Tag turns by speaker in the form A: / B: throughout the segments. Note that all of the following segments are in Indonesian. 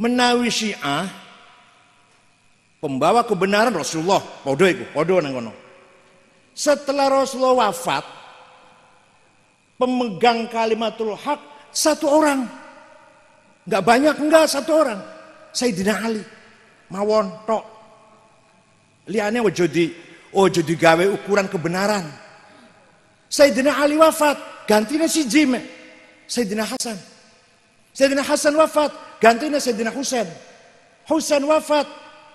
A: menawi Syiah pembawa kebenaran Rasulullah podo iku podo nang kono setelah Rasulullah wafat pemegang kalimatul hak satu orang nggak banyak enggak satu orang Sayyidina Ali mawon tok liane ojo di ojo oh, gawe ukuran kebenaran Sayyidina Ali wafat gantinya si Jim Sayyidina Hasan Sayyidina Hasan wafat gantinya Sayyidina Husain. Husain wafat,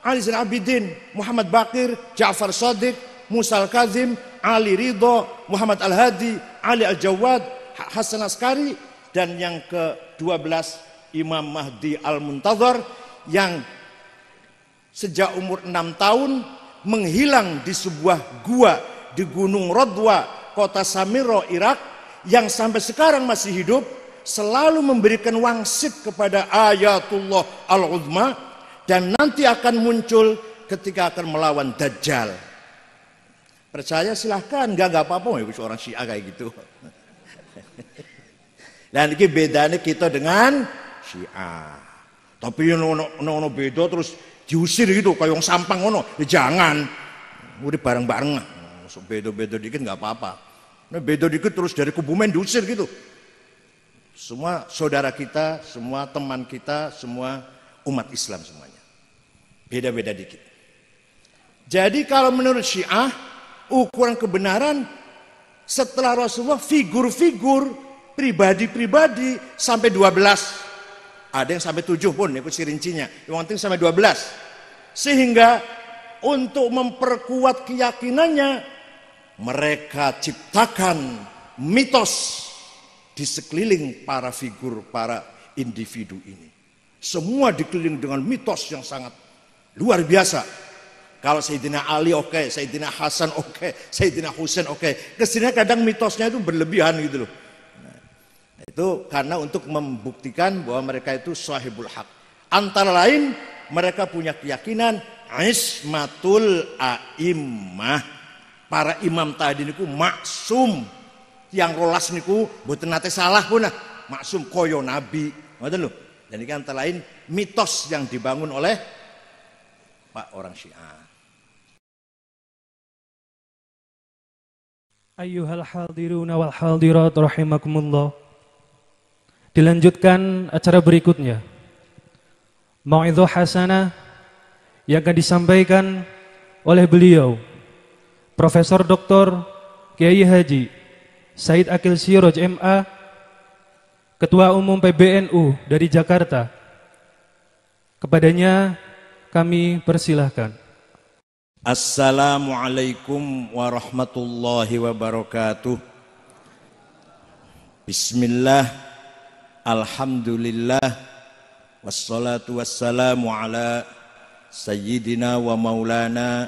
A: Ali Zain Abidin, Muhammad Bakir, Jaafar Sadiq, Musa Al-Kazim, Ali Ridho, Muhammad Al-Hadi, Ali Al-Jawad, Hasan Askari, dan yang ke-12 Imam Mahdi Al-Muntazar yang sejak umur 6 tahun menghilang di sebuah gua di Gunung Rodwa, kota Samiro, Irak, yang sampai sekarang masih hidup selalu memberikan wangsit kepada ayatullah al-uzma dan nanti akan muncul ketika akan melawan dajjal. Percaya silahkan, nggak nggak apa-apa, ya, orang Syiah kayak gitu. Dan ini bedanya kita dengan Syiah. Tapi yang ono, beda terus diusir gitu, kayak sampang ono, ya jangan. Udah bareng-bareng, beda-beda dikit nggak apa-apa. Nah, beda dikit terus dari kubumen diusir gitu semua saudara kita, semua teman kita, semua umat Islam semuanya. Beda-beda dikit. Jadi kalau menurut Syiah, ukuran kebenaran setelah Rasulullah figur-figur, pribadi-pribadi sampai 12. Ada yang sampai tujuh pun, itu si rincinya. Yang penting sampai 12. Sehingga untuk memperkuat keyakinannya, mereka ciptakan mitos di sekeliling para figur, para individu ini. Semua dikeliling dengan mitos yang sangat luar biasa. Kalau Sayyidina Ali oke, okay, Sayyidina Hasan oke, okay, Sayyidina Husain oke. Okay. Kesini kadang mitosnya itu berlebihan gitu loh. Nah, itu karena untuk membuktikan bahwa mereka itu sahibul hak. Antara lain mereka punya keyakinan Ismatul A'immah. Para imam tadi itu maksum tiang rolas niku mboten nate salah punah nah. Maksum koyo nabi, ngoten lho. Dan ini antara lain mitos yang dibangun oleh Pak orang Syiah. Ayuhal hadiruna wal hadirat rahimakumullah. Dilanjutkan acara berikutnya. Mau'idhu hasanah yang akan disampaikan oleh beliau Profesor doktor Kiai Haji Said Akil Siroj MA, Ketua Umum PBNU dari Jakarta. Kepadanya kami persilahkan. Assalamualaikum warahmatullahi wabarakatuh. Bismillah, Alhamdulillah, wassalatu wassalamu ala Sayyidina wa maulana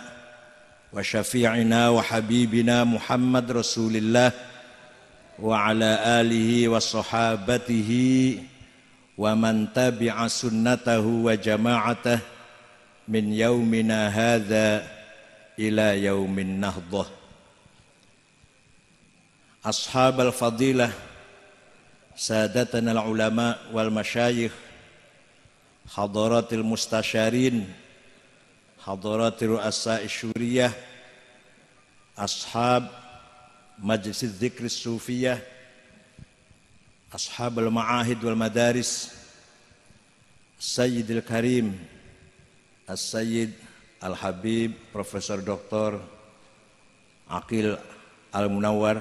A: wa syafi'ina wa habibina Muhammad Rasulillah وعلى آله وصحابته ومن تبع سنته وجماعته من يومنا هذا إلى يوم النهضة أصحاب الفضيلة سادتنا العلماء والمشايخ حضرات المستشارين حضرات رؤساء الشورية أصحاب Majlis Zikri Sufiyah Ashab al-Ma'ahid wal Madaris Sayyid al-Karim As-Sayyid al-Habib Profesor Doktor, Aqil al Munawar,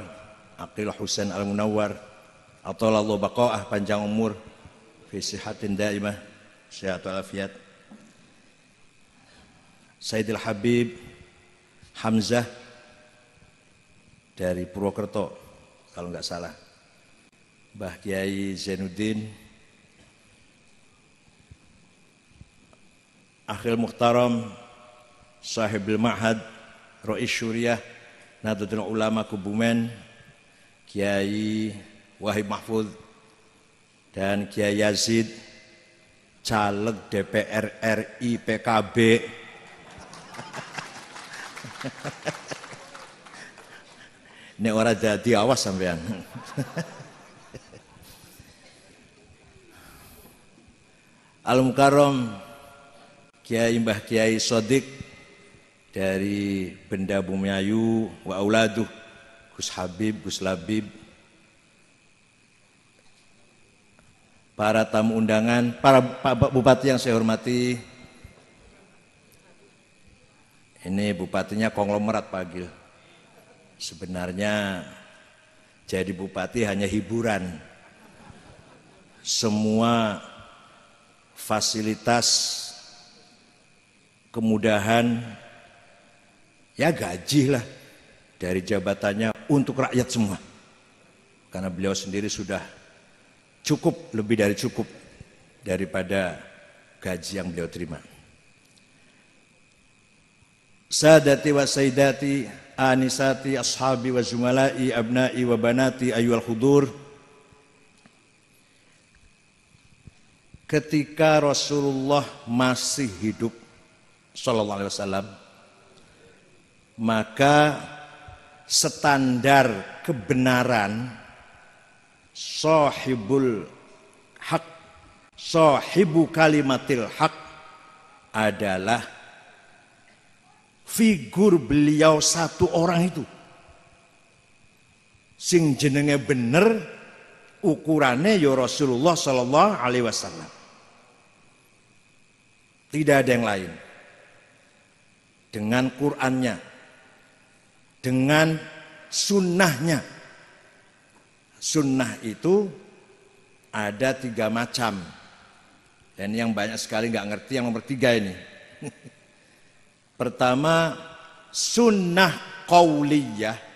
A: Aqil Husain al Munawar, atau Lalu baqaah panjang umur Fisihatin sihatin daimah sehat walafiat Sayyid al-Habib Hamzah dari Purwokerto kalau nggak salah. Mbah Kiai Zainuddin Akhil Muhtaram Sahibul Ma'had Rois Syuriah Nahdlatul Ulama Kubumen, Kiai Wahid Mahfud dan Kiai Yazid caleg DPR RI PKB Nek ora dadi awas sampean. Al Mukarram Kiai Mbah Kiai Sodik dari Benda Bumi Ayu wa auladuh Gus Habib, Gus Labib, para tamu undangan, para Pak Bupati yang saya hormati, ini bupatinya konglomerat Pak Gil. Sebenarnya jadi bupati hanya hiburan. Semua fasilitas kemudahan ya gaji lah dari jabatannya untuk rakyat semua. Karena beliau sendiri sudah cukup lebih dari cukup daripada gaji yang beliau terima. Sadati wa saidati anisati ashabi wa zumala'i abna'i wa banati ayyuhal hudur ketika Rasulullah masih hidup sallallahu alaihi wasallam maka standar kebenaran sahibul hak sahibu kalimatil hak adalah figur beliau satu orang itu sing jenenge bener ukurannya ya Rasulullah Shallallahu alaihi wasallam tidak ada yang lain dengan Qur'annya dengan sunnahnya sunnah itu ada tiga macam dan yang banyak sekali nggak ngerti yang nomor tiga ini Pertama, sunnah kauliyah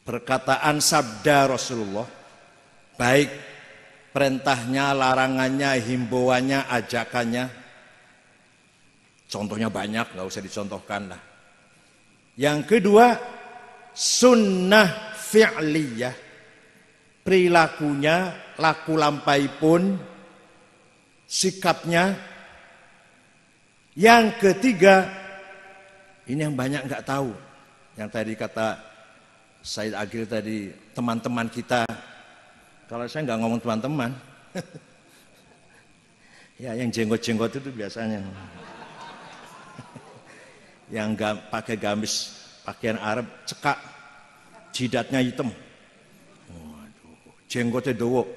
A: Perkataan sabda Rasulullah. Baik perintahnya, larangannya, himbauannya, ajakannya. Contohnya banyak, nggak usah dicontohkan lah. Yang kedua, sunnah fi'liyah. Perilakunya, laku lampai pun, sikapnya, yang ketiga, ini yang banyak nggak tahu. Yang tadi kata Said Agil tadi, teman-teman kita. Kalau saya nggak ngomong teman-teman. ya yang jenggot-jenggot itu biasanya. yang nggak pakai gamis, pakaian Arab, cekak, jidatnya hitam. jenggotnya dowo.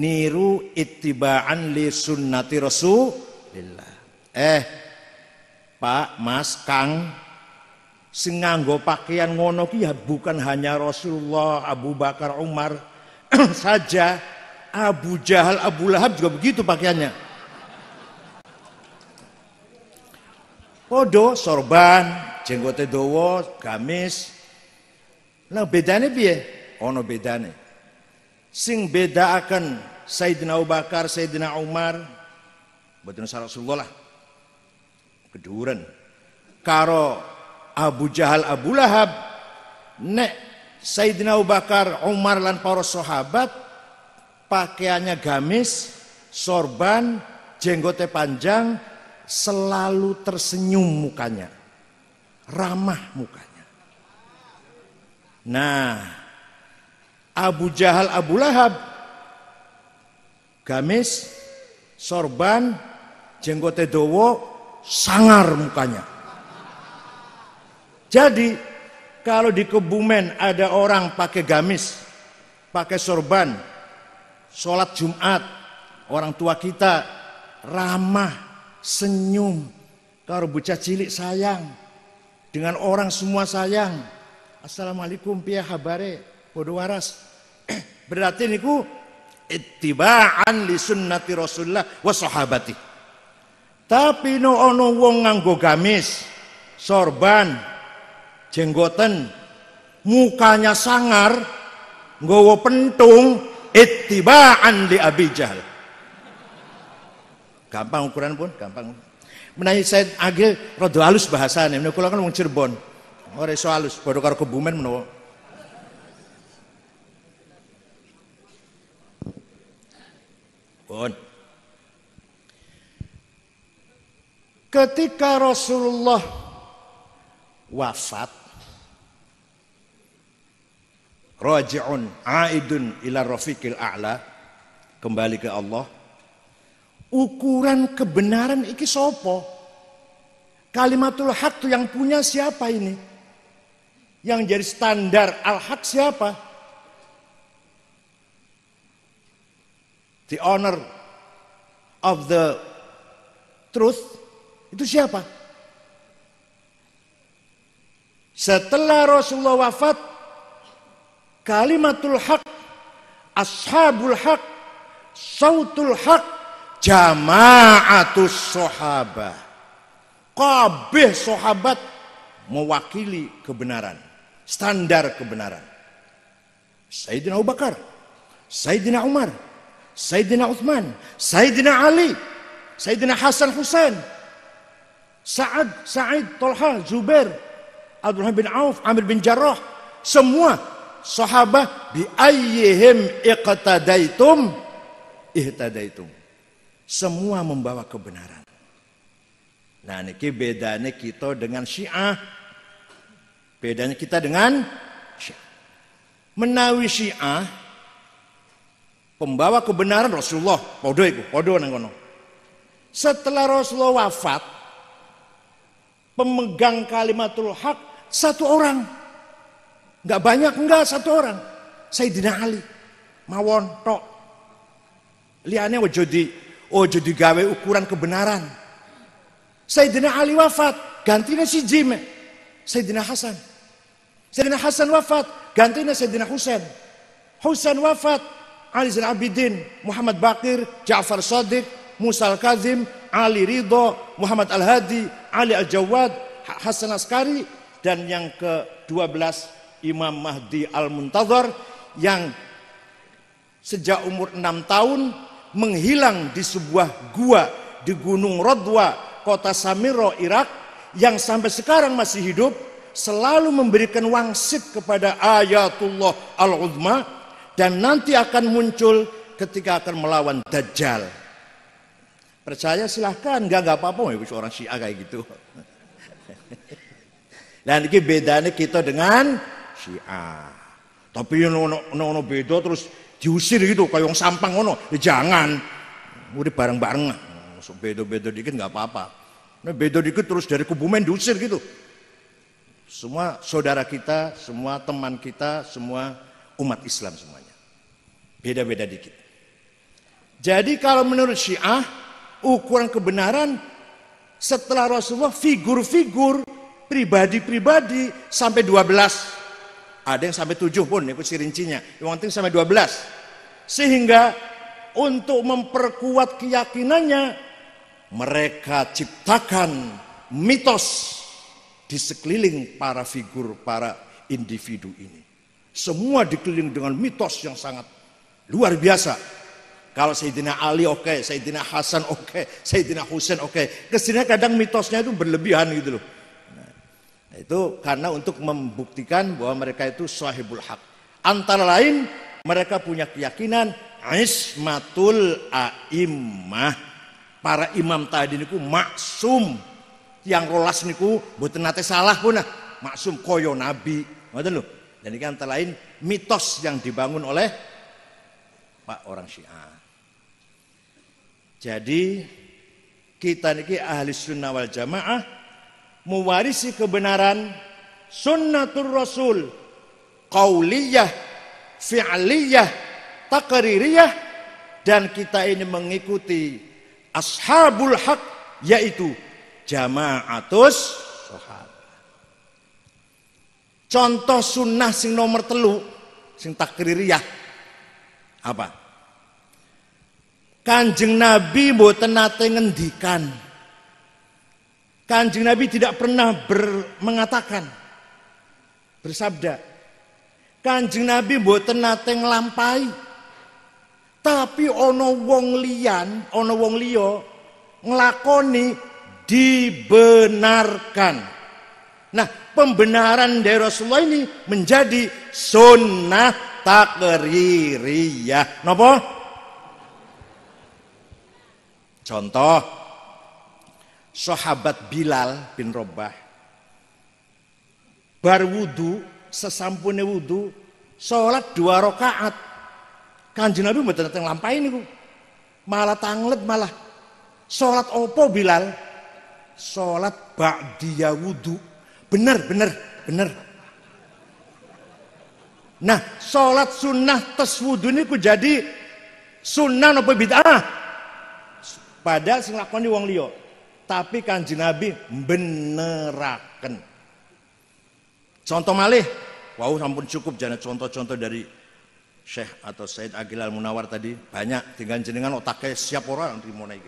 A: Niru ittiba'an li sunnati rasulillah. Eh, Pak, Mas, Kang, sing nganggo pakaian ngono ki ya bukan hanya Rasulullah, Abu Bakar, Umar saja. Abu Jahal, Abu Lahab juga begitu pakaiannya. Podo sorban, jenggote dowo, gamis. Lah bedane piye? Ono bedane. Sing beda akan Sayyidina Abu Bakar, Sayyidina Umar, Betul Rasulullah lah keduren karo Abu Jahal Abu Lahab nek Sayyidina Abu Bakar Umar lan para sahabat pakaiannya gamis sorban jenggotnya panjang selalu tersenyum mukanya ramah mukanya nah Abu Jahal Abu Lahab gamis sorban jenggote dowo sangar mukanya. Jadi kalau di Kebumen ada orang pakai gamis, pakai sorban, sholat Jumat, orang tua kita ramah, senyum, kalau bocah cilik sayang, dengan orang semua sayang. Assalamualaikum pia habare, bodo waras. Berarti niku ittiba'an li sunnati Rasulullah wa tapi no ono wong nganggo gamis, sorban, jenggoten, mukanya sangar, nggowo pentung, ittiba'an li Abi Jahal. Gampang ukuran pun, gampang. Menawi saya agil rada halus bahasane, menika kula kan wong Cirebon. Ora iso halus, padha karo kebumen menawa. Bon. ketika Rasulullah wafat raji'un aidun ila rafiqil a'la kembali ke Allah ukuran kebenaran iki sopo kalimatul hak tuh yang punya siapa ini yang jadi standar al hak siapa the honor of the truth itu siapa? Setelah Rasulullah wafat, kalimatul haq, ashabul haq, sautul haq, jamaatus sahabah. Kabeh sahabat mewakili kebenaran, standar kebenaran. Sayyidina Abu Bakar, Sayyidina Umar, Sayyidina Uthman, Sayyidina Ali, Sayyidina Hasan Husain, Sa'ad, Sa'id, Tolha, Zubair, Abdullah bin Auf, Amir bin Jarrah, semua sahabat bi ayyihim iqtadaitum ihtadaitum. Semua membawa kebenaran. Nah, niki bedanya kita dengan Syiah. Bedanya kita dengan Syiah. Menawi Syiah pembawa kebenaran Rasulullah, podo iku, podo nang kono. Setelah Rasulullah wafat, pemegang kalimatul hak satu orang. Enggak banyak enggak satu orang. Sayyidina Ali mawon tok. Liane ojo oh ojo gawe ukuran kebenaran. Sayyidina Ali wafat, gantinya si Jim. Sayyidina Hasan. Sayyidina Hasan wafat, gantinya Sayyidina Husain. Husain wafat, Ali Zain Abidin, Muhammad Bakir, Ja'far Sadiq, Musa Al-Kazim, Ali Ridho, Muhammad Al-Hadi, Ali Al-Jawad, Hasan Askari, dan yang ke-12 Imam Mahdi Al-Muntazar yang sejak umur enam tahun menghilang di sebuah gua di Gunung Rodwa, kota Samiro, Irak yang sampai sekarang masih hidup selalu memberikan wangsit kepada ayatullah al-uzma dan nanti akan muncul ketika akan melawan Dajjal. Percaya silahkan, nggak nggak apa-apa. Orang Syiah kayak gitu. Dan ini bedanya kita dengan Syiah. Tapi yang ono beda terus diusir gitu kayak sampang ono. Ya jangan. Udah bareng-bareng. Oh, beda-beda dikit nggak apa-apa. Nah, beda dikit terus dari kubumen diusir gitu. Semua saudara kita, semua teman kita, semua umat Islam semuanya. Beda-beda dikit. Jadi kalau menurut Syiah, ukuran kebenaran setelah Rasulullah figur-figur pribadi-pribadi sampai 12 ada yang sampai 7 pun itu si rincinya yang penting sampai 12 sehingga untuk memperkuat keyakinannya mereka ciptakan mitos di sekeliling para figur para individu ini semua dikeliling dengan mitos yang sangat luar biasa kalau Sayyidina Ali oke, okay. Sayyidina Hasan oke, okay. Sayyidina Husain oke. Okay. Kesini kadang mitosnya itu berlebihan gitu loh. Nah, itu karena untuk membuktikan bahwa mereka itu sahibul hak. Antara lain mereka punya keyakinan ismatul a'immah. Para imam tadi niku maksum. Yang rolas niku boten nate salah punah, Maksum koyo nabi. Ngoten lho. Dan ini antara lain mitos yang dibangun oleh Pak orang Syiah. Jadi kita ini ahli sunnah wal jamaah mewarisi kebenaran sunnatul rasul qauliyah fi'liyah takaririyah dan kita ini mengikuti ashabul hak yaitu jamaatus sahabat contoh sunnah sing nomor telu sing takaririyah apa Kanjeng Nabi mboten nate ngendikan. Kanjeng Nabi tidak pernah ber, mengatakan bersabda. Kanjeng Nabi mboten nate nglampahi. Tapi Ono wong liyan, ono wong liya nglakoni dibenarkan. Nah, pembenaran dari Rasulullah ini menjadi sunnah takririyah. Napa? Contoh, sahabat Bilal bin Robah. Bar wudu, sesampune wudu, sholat dua rakaat. Kanjeng Nabi mboten datang lampahin niku. Malah tanglet malah. Sholat opo Bilal? Sholat ba'diyah wudu. Bener, bener, bener. Nah, sholat sunnah tes wudu niku jadi sunnah apa bid'ah? Padahal sing di wong liyo. Tapi kanji Nabi beneraken. Contoh malih, wow sampun cukup jangan contoh-contoh dari Syekh atau Said Agil Al Munawar tadi banyak tinggal jenengan otaknya siap orang di mana naik.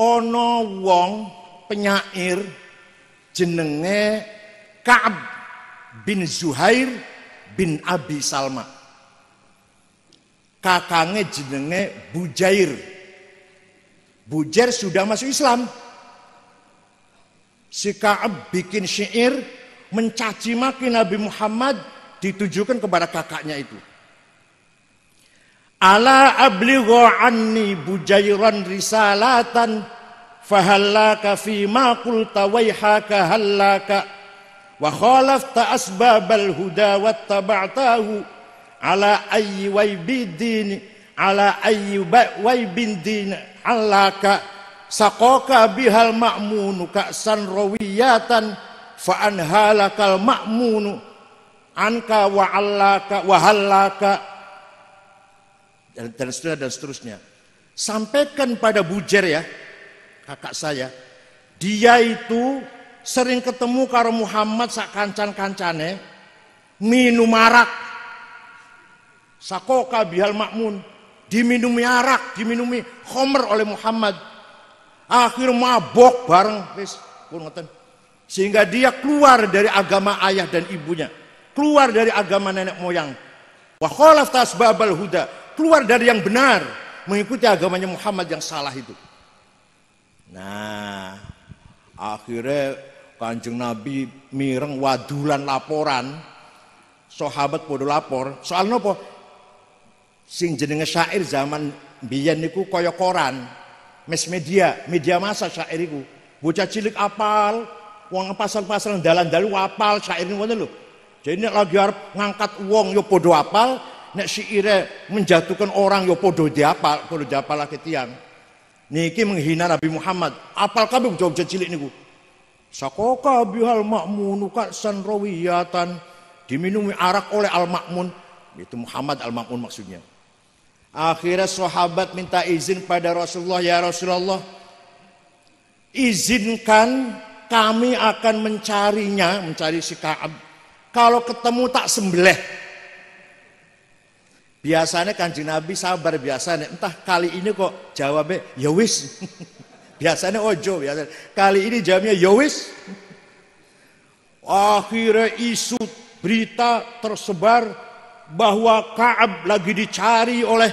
A: Ono wong penyair jenenge Ka'ab bin Zuhair bin Abi Salma. Kakangnya jenenge Bujair. Bujair sudah masuk Islam. Si Ka'ab bikin syair mencaci maki Nabi Muhammad ditujukan kepada kakaknya itu. Ala ablighu anni bujairan risalatan fahallaka fi ma qulta wayhaka hallaka wa khalafta asbabal huda wattaba'tahu ala ayyi waybidin ala ayyi waybidin alaka saqaka bihal ma'munu ka'san rawiyatan fa anhalakal ma'munu anka wa allaka wa dan seterusnya dan seterusnya sampaikan pada bujer ya kakak saya dia itu sering ketemu karo Muhammad sak kancan-kancane minum arak. Sakoka bihal makmun diminumi arak, diminumi homer oleh Muhammad. Akhir mabok bareng wis Sehingga dia keluar dari agama ayah dan ibunya, keluar dari agama nenek moyang. Wa khalaf tasbabal huda, keluar dari yang benar, mengikuti agamanya Muhammad yang salah itu. Nah, akhirnya Kanjeng Nabi mireng wadulan laporan. Sahabat podo lapor, soal nopo? Sing jenenge syair zaman biyen niku kaya koran, mes media, media masa syair iku. Bocah cilik apal, wong pasar pasal dalan-dalu apal syair niku lho. Jadi nek lagi arep ngangkat uang yo ya podo apal, nek syaire menjatuhkan orang yo ya podo diapal, diapal lagi tiang. Niki menghina Nabi Muhammad. Apal kabeh bocah-bocah cilik niku. Sakoka bihal makmun san rawiyatan. Diminumi arak oleh al-makmun. Itu Muhammad al-makmun maksudnya. Akhirnya sahabat minta izin pada Rasulullah. Ya Rasulullah. Izinkan kami akan mencarinya. Mencari si Ka'ab. Kalau ketemu tak sembelih. Biasanya kanji Nabi sabar biasanya. Entah kali ini kok jawabnya ya wis. Biasanya ojo, oh, biasa. Kali ini jamnya yowis. Ya Akhirnya isu berita tersebar bahwa Kaab lagi dicari oleh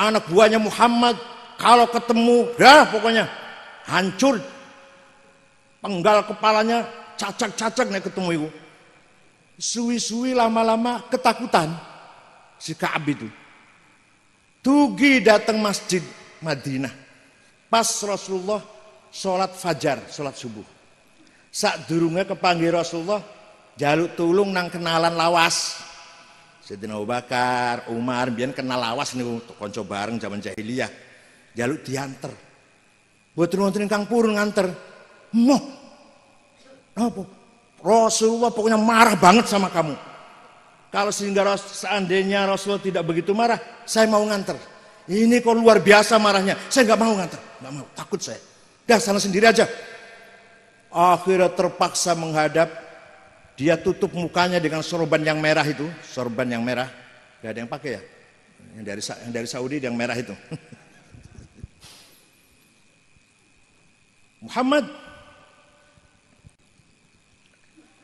A: anak buahnya Muhammad. Kalau ketemu, dah pokoknya hancur. Penggal kepalanya, cacak-cacak nih ketemu itu. Suwi-suwi lama-lama ketakutan si Kaab itu. Tugi datang masjid Madinah Pas Rasulullah sholat fajar, sholat subuh. Saat durungnya kepanggil Rasulullah, jaluk tulung nang kenalan lawas. Sayyidina Abu Bakar, Umar, biar kenal lawas nih, konco bareng zaman jahiliyah. Jaluk diantar. Buat nonton kang purun nganter. Moh, apa? Rasulullah pokoknya marah banget sama kamu. Kalau sehingga seandainya Rasulullah tidak begitu marah, saya mau nganter. Ini kok luar biasa marahnya. Saya nggak mau nganter. Nggak mau, takut saya. Dah sana sendiri aja. Akhirnya terpaksa menghadap. Dia tutup mukanya dengan sorban yang merah itu. Sorban yang merah. Gak ada yang pakai ya. Yang dari, yang dari Saudi yang merah itu. Muhammad.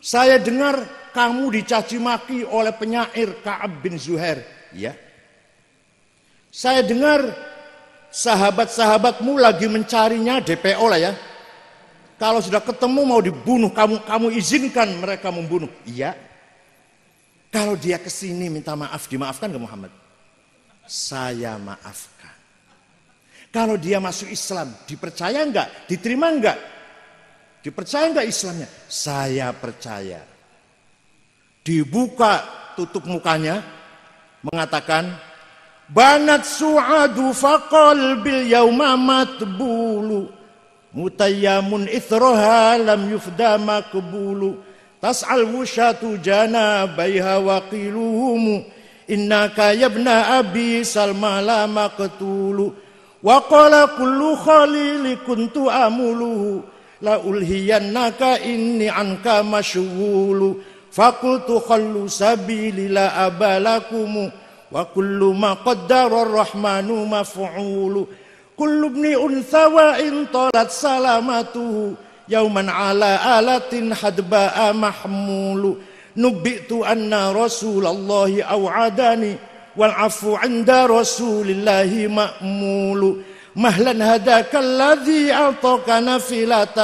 A: Saya dengar kamu dicaci maki oleh penyair Ka'ab bin Zuhair. Ya, saya dengar sahabat-sahabatmu lagi mencarinya DPO lah ya. Kalau sudah ketemu mau dibunuh kamu, kamu izinkan mereka membunuh. Iya. Kalau dia kesini minta maaf, dimaafkan ke Muhammad? Saya maafkan. Kalau dia masuk Islam, dipercaya enggak? Diterima enggak? Dipercaya enggak Islamnya? Saya percaya. Dibuka tutup mukanya, mengatakan banat su'adu faqal bil yawma matbulu mutayyamun ithroha lam yufda makbulu tas'al wushatu jana baiha waqiluhumu inna kayabna yabna abi salma la maqtulu wa qala kullu khalili kuntu amuluhu la ulhiyannaka inni anka mashwulu fakultu khallu sabili la abalakumu وكل ما قدر الرحمن مفعول كل ابن أنثى وإن طالت سلامته يوما على آلة حدباء محمول نبئت أن رسول الله أوعدني والعفو عند رسول الله مأمول مهلا هداك الذي أعطاك نافلة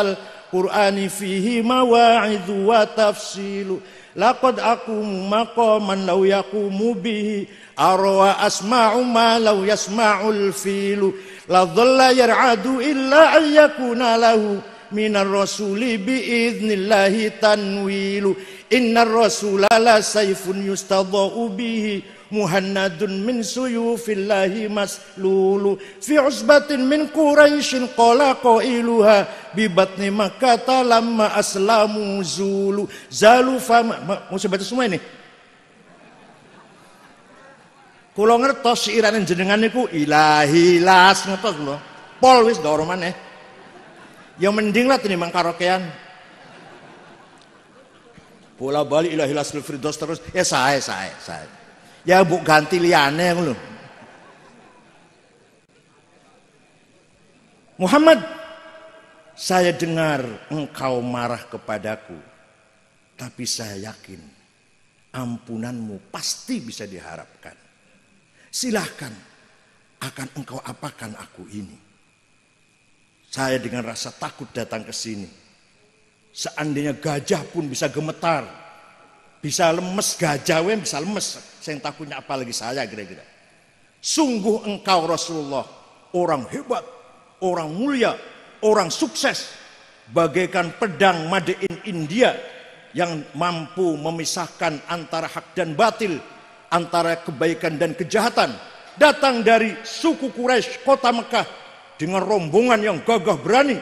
A: القرآن فيه مواعظ وتفصيل لقد أقوم مقاما لو يقوم به أروى أسمع ما لو يسمع الفيل لا ظل يرعد إلا أن يكون له من الرسول بإذن الله تنويل إن الرسول لسيف يستضاء به muhannadun min suyufillahi maslulu fi usbatin min quraishin qala qailuha bi batni makkata lamma aslamu zulu zalu fama mau saya baca semua ini kula ngertos syairane jenengan niku ilahi las ngertos lho pol wis gak ora maneh ya mending lah mang karaokean bola balik ilahi las terus ya sae sae sae Ya bu ganti liane lho. Muhammad, saya dengar engkau marah kepadaku. Tapi saya yakin ampunanmu pasti bisa diharapkan. Silahkan akan engkau apakan aku ini. Saya dengan rasa takut datang ke sini. Seandainya gajah pun bisa gemetar bisa lemes gajah bisa lemes. Saya tak punya apalagi saya kira-kira. Sungguh engkau Rasulullah orang hebat, orang mulia, orang sukses. Bagaikan pedang made in India yang mampu memisahkan antara hak dan batil, antara kebaikan dan kejahatan. Datang dari suku Quraisy kota Mekah dengan rombongan yang gagah berani,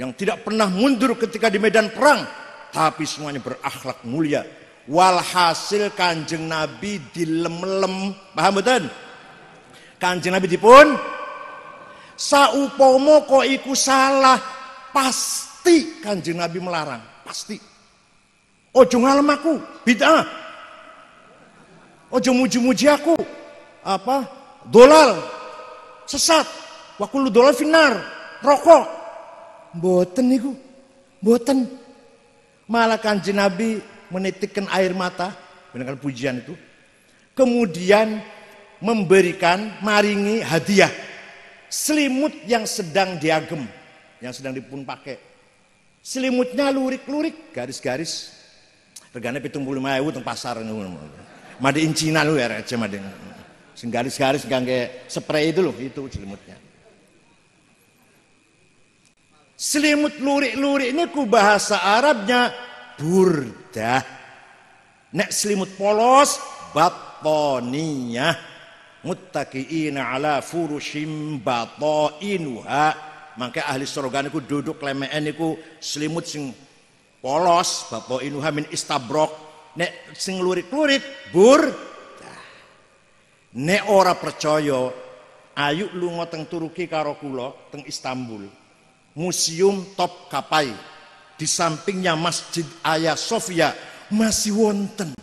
A: yang tidak pernah mundur ketika di medan perang, tapi semuanya berakhlak mulia, walhasil kanjeng nabi dilem-lem paham betul kanjeng nabi dipun saupomo kok iku salah pasti kanjeng nabi melarang pasti ojo ngalem aku bid'ah ojo muji-muji aku apa dolal sesat wakulu dolal finar rokok boten niku boten malah kanjeng nabi menitikkan air mata dengan pujian itu. Kemudian memberikan maringi hadiah selimut yang sedang diagem, yang sedang dipun pakai. Selimutnya lurik-lurik, garis-garis. Regane 75.000 teng pasar ngono Made Cina lu ya aja made. Sing garis-garis kangge spray itu loh, itu selimutnya. Selimut lurik-lurik ini ku bahasa Arabnya burdah. Nek selimut polos batoniyah. muttaqiina ala furushim batoinuha. Mangke ahli surga niku duduk lemeen niku selimut sing polos batoinuha min istabrok. Nek sing lurik-lurik burdah. Nek ora percaya ayuk lunga teng Turki karo kula teng Istanbul. Museum Top Kapai di sampingnya Masjid Ayah Sofia masih wonten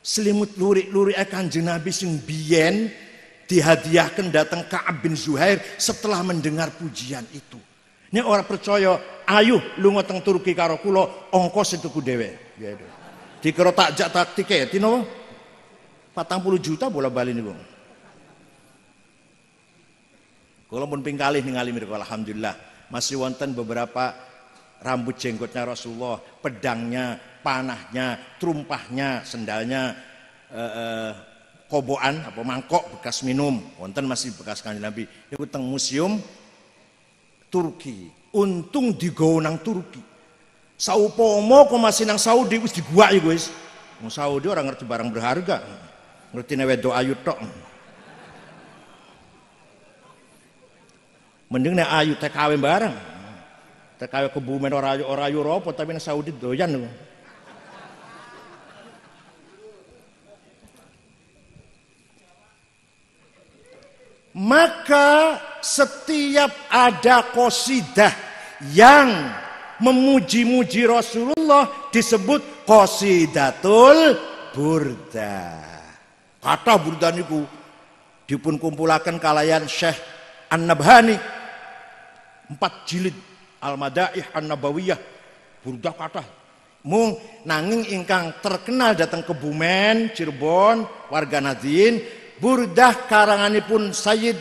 A: selimut lurik-lurik akan jenabi sing biyen dihadiahkan datang Ka'ab bin Zuhair setelah mendengar pujian itu. Ini orang percaya, ayo lu ngoteng Turki karo kulo, ongkos itu ku dewe. Di ya, ya. Dikira takjak tak tiket, tino puluh juta bola bali niku. Kalau pun pingkali nih ningali mereka alhamdulillah masih wonten beberapa rambut jenggotnya Rasulullah, pedangnya, panahnya, trumpahnya, sendalnya, eh, eh, koboan apa mangkok bekas minum, wonten masih bekas kanjeng Nabi. Iku teng museum Turki. Untung digowo nang Turki. Saupomo kok masih nang Saudi wis diguwak ya wis. Wong Saudi orang ngerti barang berharga. Ngerti nek wedok ayu tok. Mending nek ayu Tkw barang. Terkaya kebumen orang-orang Eropa tapi nang Saudi doyan kok. Maka setiap ada kosidah yang memuji-muji Rasulullah disebut kosidatul burda. Kata burda niku dipun kumpulakan kalayan Syekh An-Nabhani. Empat jilid Al-Madaih An-Nabawiyah Burdah kata mung nanging ingkang terkenal datang ke Bumen Cirebon warga Nadin burdah karanganipun Sayyid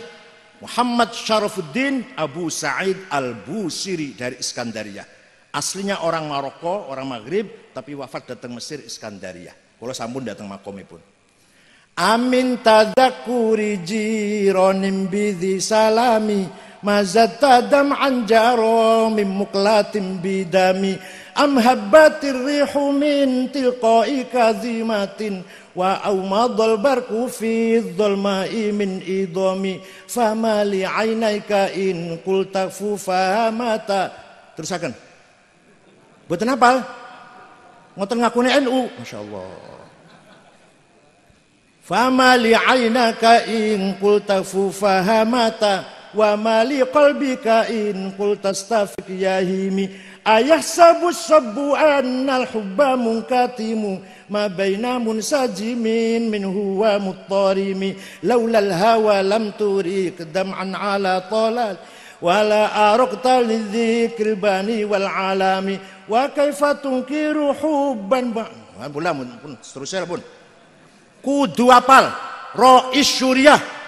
A: Muhammad Syarafuddin Abu Sa'id Al-Busiri dari Iskandaria aslinya orang Maroko orang Maghrib tapi wafat datang Mesir Iskandaria kalau sambun datang makomipun Amin tadakuri jironim bidhi salami mazatta dam'an jaro min bidami am habbatir rihu min fi dhulma'i min idami fama li ainaika in kultafu terusakan buat napal ngoten ngaku NU masyaallah Fama li ainaka in kultafu wa mali qalbika in qulta astaghfir ya himi ayahsabu sabbu annal hubba munkatimu ma baina munsajimin min huwa muttarimi laulal hawa lam turik dam'an ala talal ولا أرقت للذكر الباني والعالم وكيف تنكر حبا pula pun seterusnya pun kudu apal rois syuriah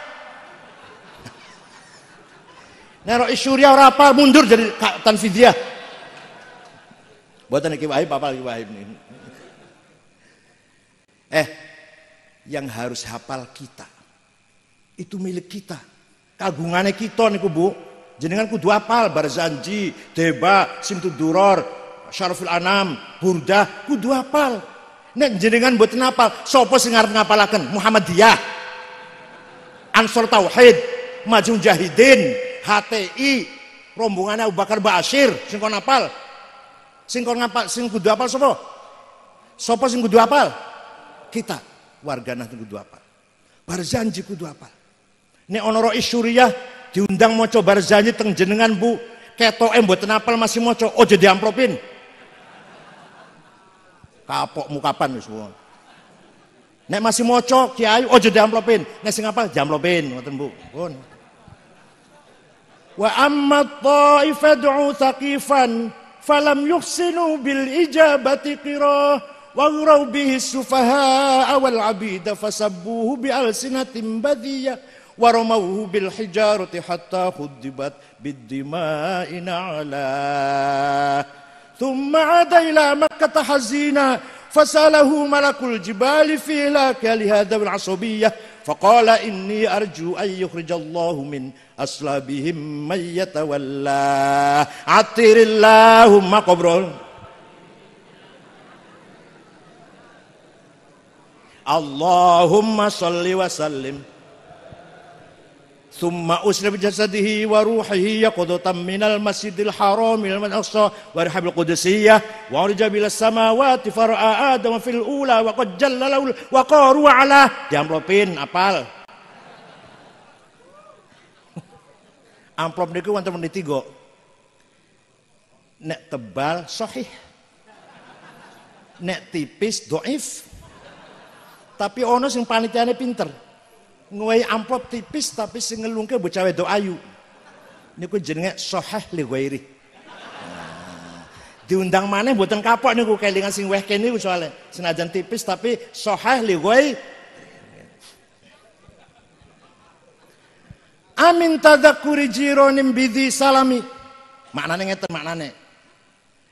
A: Nero isyuria ora mundur jadi tanfidiyah. buat anak Wahib apa Ki Wahib nih. Eh, yang harus hafal kita. Itu milik kita. Kagungannya kita kubu. Bu. Jenengan kudu hafal Barzanji, Deba, Simtuduror, Duror, Anam, Burda, kudu hafal. Nek jenengan buat kenapa? Sopo sing kenapa ngapalaken? Muhammadiyah. Ansor Tauhid, Majun Jahidin, HTI rombongannya Abu Bakar Basir sing kon apal sing kon ngapal sing kudu apal sapa sapa sing kudu apal kita warga nang kudu apal barzanji kudu apal ne onoro rois suriah diundang coba barzanji teng jenengan Bu ketoke mboten apal masih maca ojo oh, diamplopin kapok mukapan wis wong Nek masih moco kiai ojo oh, diamplopin. Nek sing apa jamplopin ngoten Bu. Pun. واما الطائف ادعوا ثقيفا فلم يحسنوا بالاجابه قراه واغروا به السفهاء والعبيد فسبوه بالسنه بذيه ورموه بالحجاره حتى خدبت بالدماء نعلا ثم عاد الى مكه حزينا فساله ملك الجبال في لك لهذا العصبيه فقال إني أرجو أن يخرج الله من أصلابهم من يتولى عطر اللهم قبره اللهم صل وسلم ثم أسلب بجسده وروحه يقظة من المسجد الحرام إلى الأقصى ورحب القدسية وعرج إلى السماوات فرأى آدم في الأولى وقد جل له وقار وعلى diamplopin apal amplop niku wonten menit tiga nek tebal sahih nek tipis doif tapi ono sing panitiane pinter Nguai amplop tipis tapi sing ngelungke cawe do ayu. Niku jenenge soheh li gwairi. Nah, diundang mana buatan kapok niku kelingan sing weh kene niku senajan tipis tapi soheh li gwairi. Amin tadakuri jironim bidhi salami. Maknane ngerti maknane.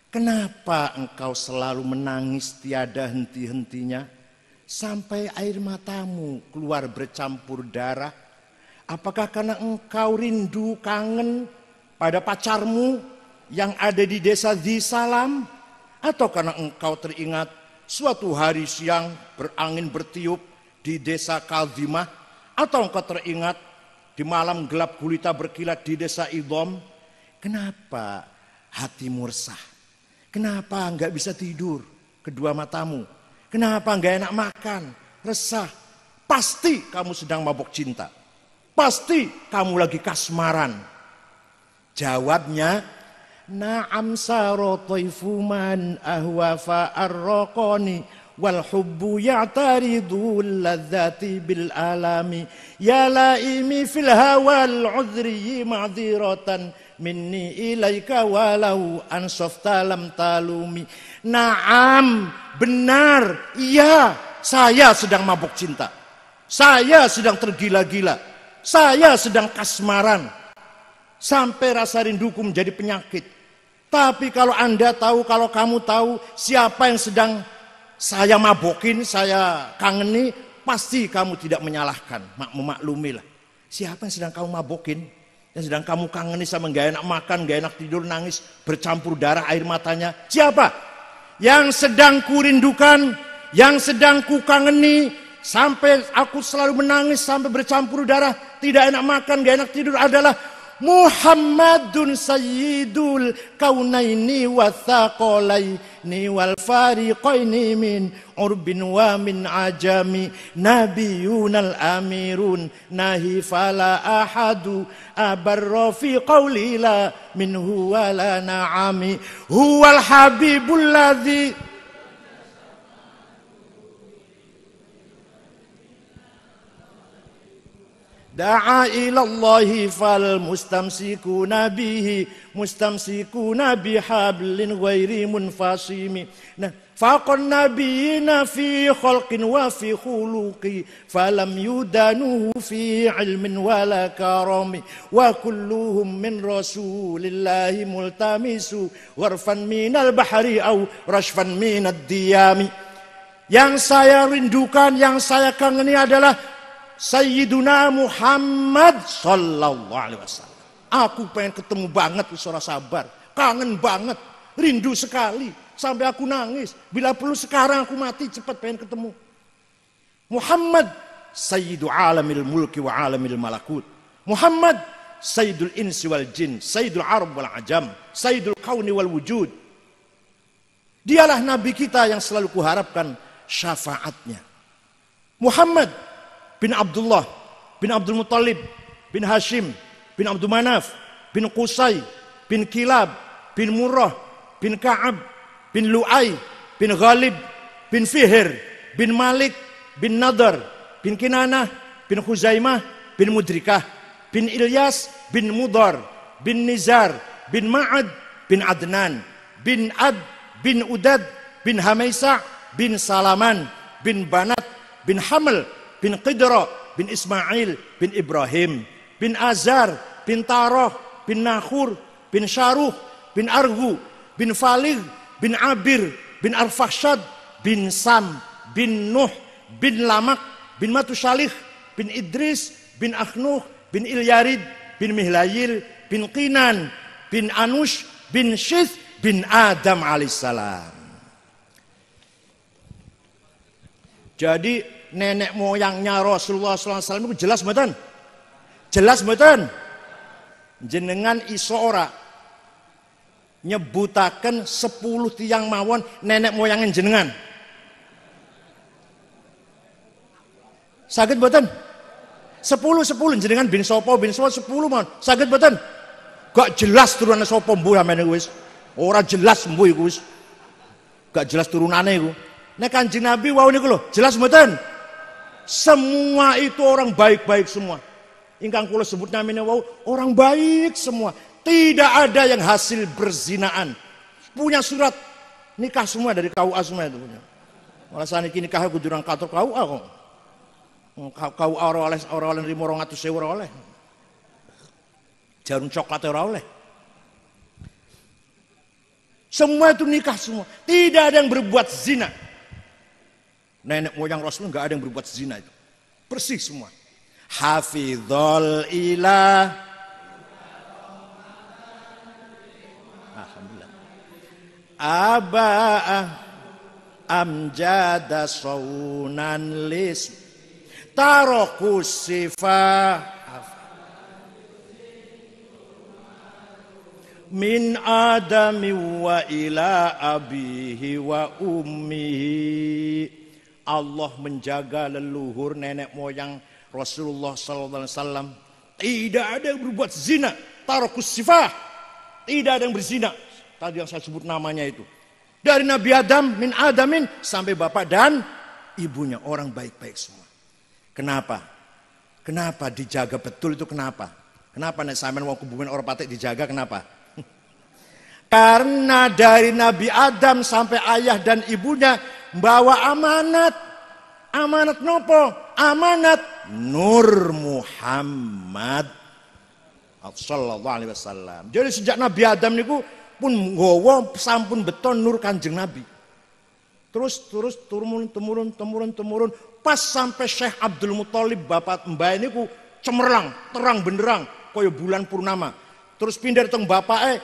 A: Kenapa engkau selalu menangis tiada henti-hentinya? sampai air matamu keluar bercampur darah? Apakah karena engkau rindu kangen pada pacarmu yang ada di desa Zisalam? Atau karena engkau teringat suatu hari siang berangin bertiup di desa Kalzimah? Atau engkau teringat di malam gelap gulita berkilat di desa Idom? Kenapa hati mursah? Kenapa enggak bisa tidur kedua matamu? Kenapa nggak enak makan? Resah. Pasti kamu sedang mabuk cinta. Pasti kamu lagi kasmaran. Jawabnya, Naam sarotaifu man ahwa fa'arraqani wal hubbu ya'taridu ladzati bil alami ya laimi fil hawal udri ma'dziratan minni ilaika walau ansofta lam talumi. Naam, benar, iya, saya sedang mabuk cinta. Saya sedang tergila-gila. Saya sedang kasmaran. Sampai rasa rinduku menjadi penyakit. Tapi kalau Anda tahu, kalau kamu tahu siapa yang sedang saya mabokin, saya kangeni, pasti kamu tidak menyalahkan, memaklumilah. Siapa yang sedang kamu mabokin? Yang sedang kamu kangeni sama gak enak makan, gak enak tidur, nangis, bercampur darah air matanya. Siapa? Yang sedang kurindukan, yang sedang ku kukangeni, sampai aku selalu menangis, sampai bercampur darah, tidak enak makan, gak enak tidur adalah محمد سيد الكونين والثقلين والفارقين من عرب ومن عجم نبيون الاميرون ناهي فلا احد ابر في قولي لا منه ولا نعم هو الحبيب الذي da'a ila Allah fal mustamsikuna bihi mustamsikuna bihablin ghairi munfasimi nah faqan fi khalqin wa fi khuluqi falam yudanuhu fi ilmin wala karami wa kulluhum min rasulillahi multamisu warfan minal bahri au yang saya rindukan, yang saya kangeni adalah Sayyiduna Muhammad sallallahu alaihi wasallam. Aku pengen ketemu banget suara sabar. Kangen banget, rindu sekali sampai aku nangis. Bila perlu sekarang aku mati cepat pengen ketemu. Muhammad Sayyidu alamil mulki wa alamil malakut. Muhammad Sayyidul insi wal jin, Sayyidul arab wal ajam, Sayyidul kauni wal wujud. Dialah nabi kita yang selalu kuharapkan syafaatnya. Muhammad bin Abdullah bin Abdul Mutalib, bin Hashim bin Abdul Manaf bin Qusay bin Kilab bin Murrah bin Ka'ab bin Lu'ay bin Ghalib bin Fihir bin Malik bin Nadar bin Kinanah bin Khuzaimah, bin Mudrikah bin Ilyas bin Mudar bin Nizar bin Ma'ad bin Adnan bin Ad bin Udad bin Hamaisa bin Salaman bin Banat bin Hamal bin Qidra bin Ismail bin Ibrahim bin Azar bin Taroh bin Nahur bin Syaruh bin Argu bin Falih bin Abir bin Arfahsyad bin Sam bin Nuh bin Lamak bin Matushalih bin Idris bin Akhnuh bin Ilyarid bin Mihlayil bin Qinan bin Anush bin Syith bin Adam alaihissalam. Jadi nenek moyangnya Rasulullah SAW itu jelas betul? Jelas betul? Jenengan iso ora nyebutaken sepuluh tiang mawon nenek moyangnya jenengan. Sakit betul? Sepuluh sepuluh jenengan bin sopo bin sopo sepuluh mawon. Sakit betul? Gak jelas turunannya sopo mbuh sampeyan wis. Ora jelas mbuh iku wis. Gak jelas turunannya iku. Nek Kanjeng Nabi wau niku lho, jelas mboten? semua itu orang baik-baik semua. Ingkang kula sebut namanya wau, orang baik semua. Tidak ada yang hasil berzinaan. Punya surat nikah semua dari KUA semua itu punya. Malah ini nikah aku jurang kantor KUA kok. Hmm, KUA orang oleh orang oleh rimu orang atus sewa oleh. Jarum coklat orang oleh. Semua itu nikah semua. Tidak ada yang berbuat zina nenek moyang Rasul nggak ada yang berbuat zina itu. Bersih semua. Hafidhol ilah. Alhamdulillah. Aba'ah amjada saunan lis. Taroku sifah. min adami wa ila abihi wa ummihi Allah menjaga leluhur nenek moyang Rasulullah Sallallahu Alaihi Wasallam Tidak ada yang berbuat zina. tarakus sifah. Tidak ada yang berzina. Tadi yang saya sebut namanya itu. Dari Nabi Adam, min Adamin, sampai bapak dan ibunya. Orang baik-baik semua. Kenapa? Kenapa dijaga betul itu kenapa? Kenapa Nek sampean wong kebumen orang patek dijaga kenapa? Karena dari Nabi Adam sampai ayah dan ibunya bawa amanat. Amanat nopo? Amanat Nur Muhammad sallallahu alaihi wasallam. Jadi sejak Nabi Adam niku pun nggawa sampun beton nur Kanjeng Nabi. Terus terus turun temurun temurun temurun pas sampai Syekh Abdul Muthalib bapak mbah ku cemerlang, terang benderang koyo bulan purnama. Terus pindah teng eh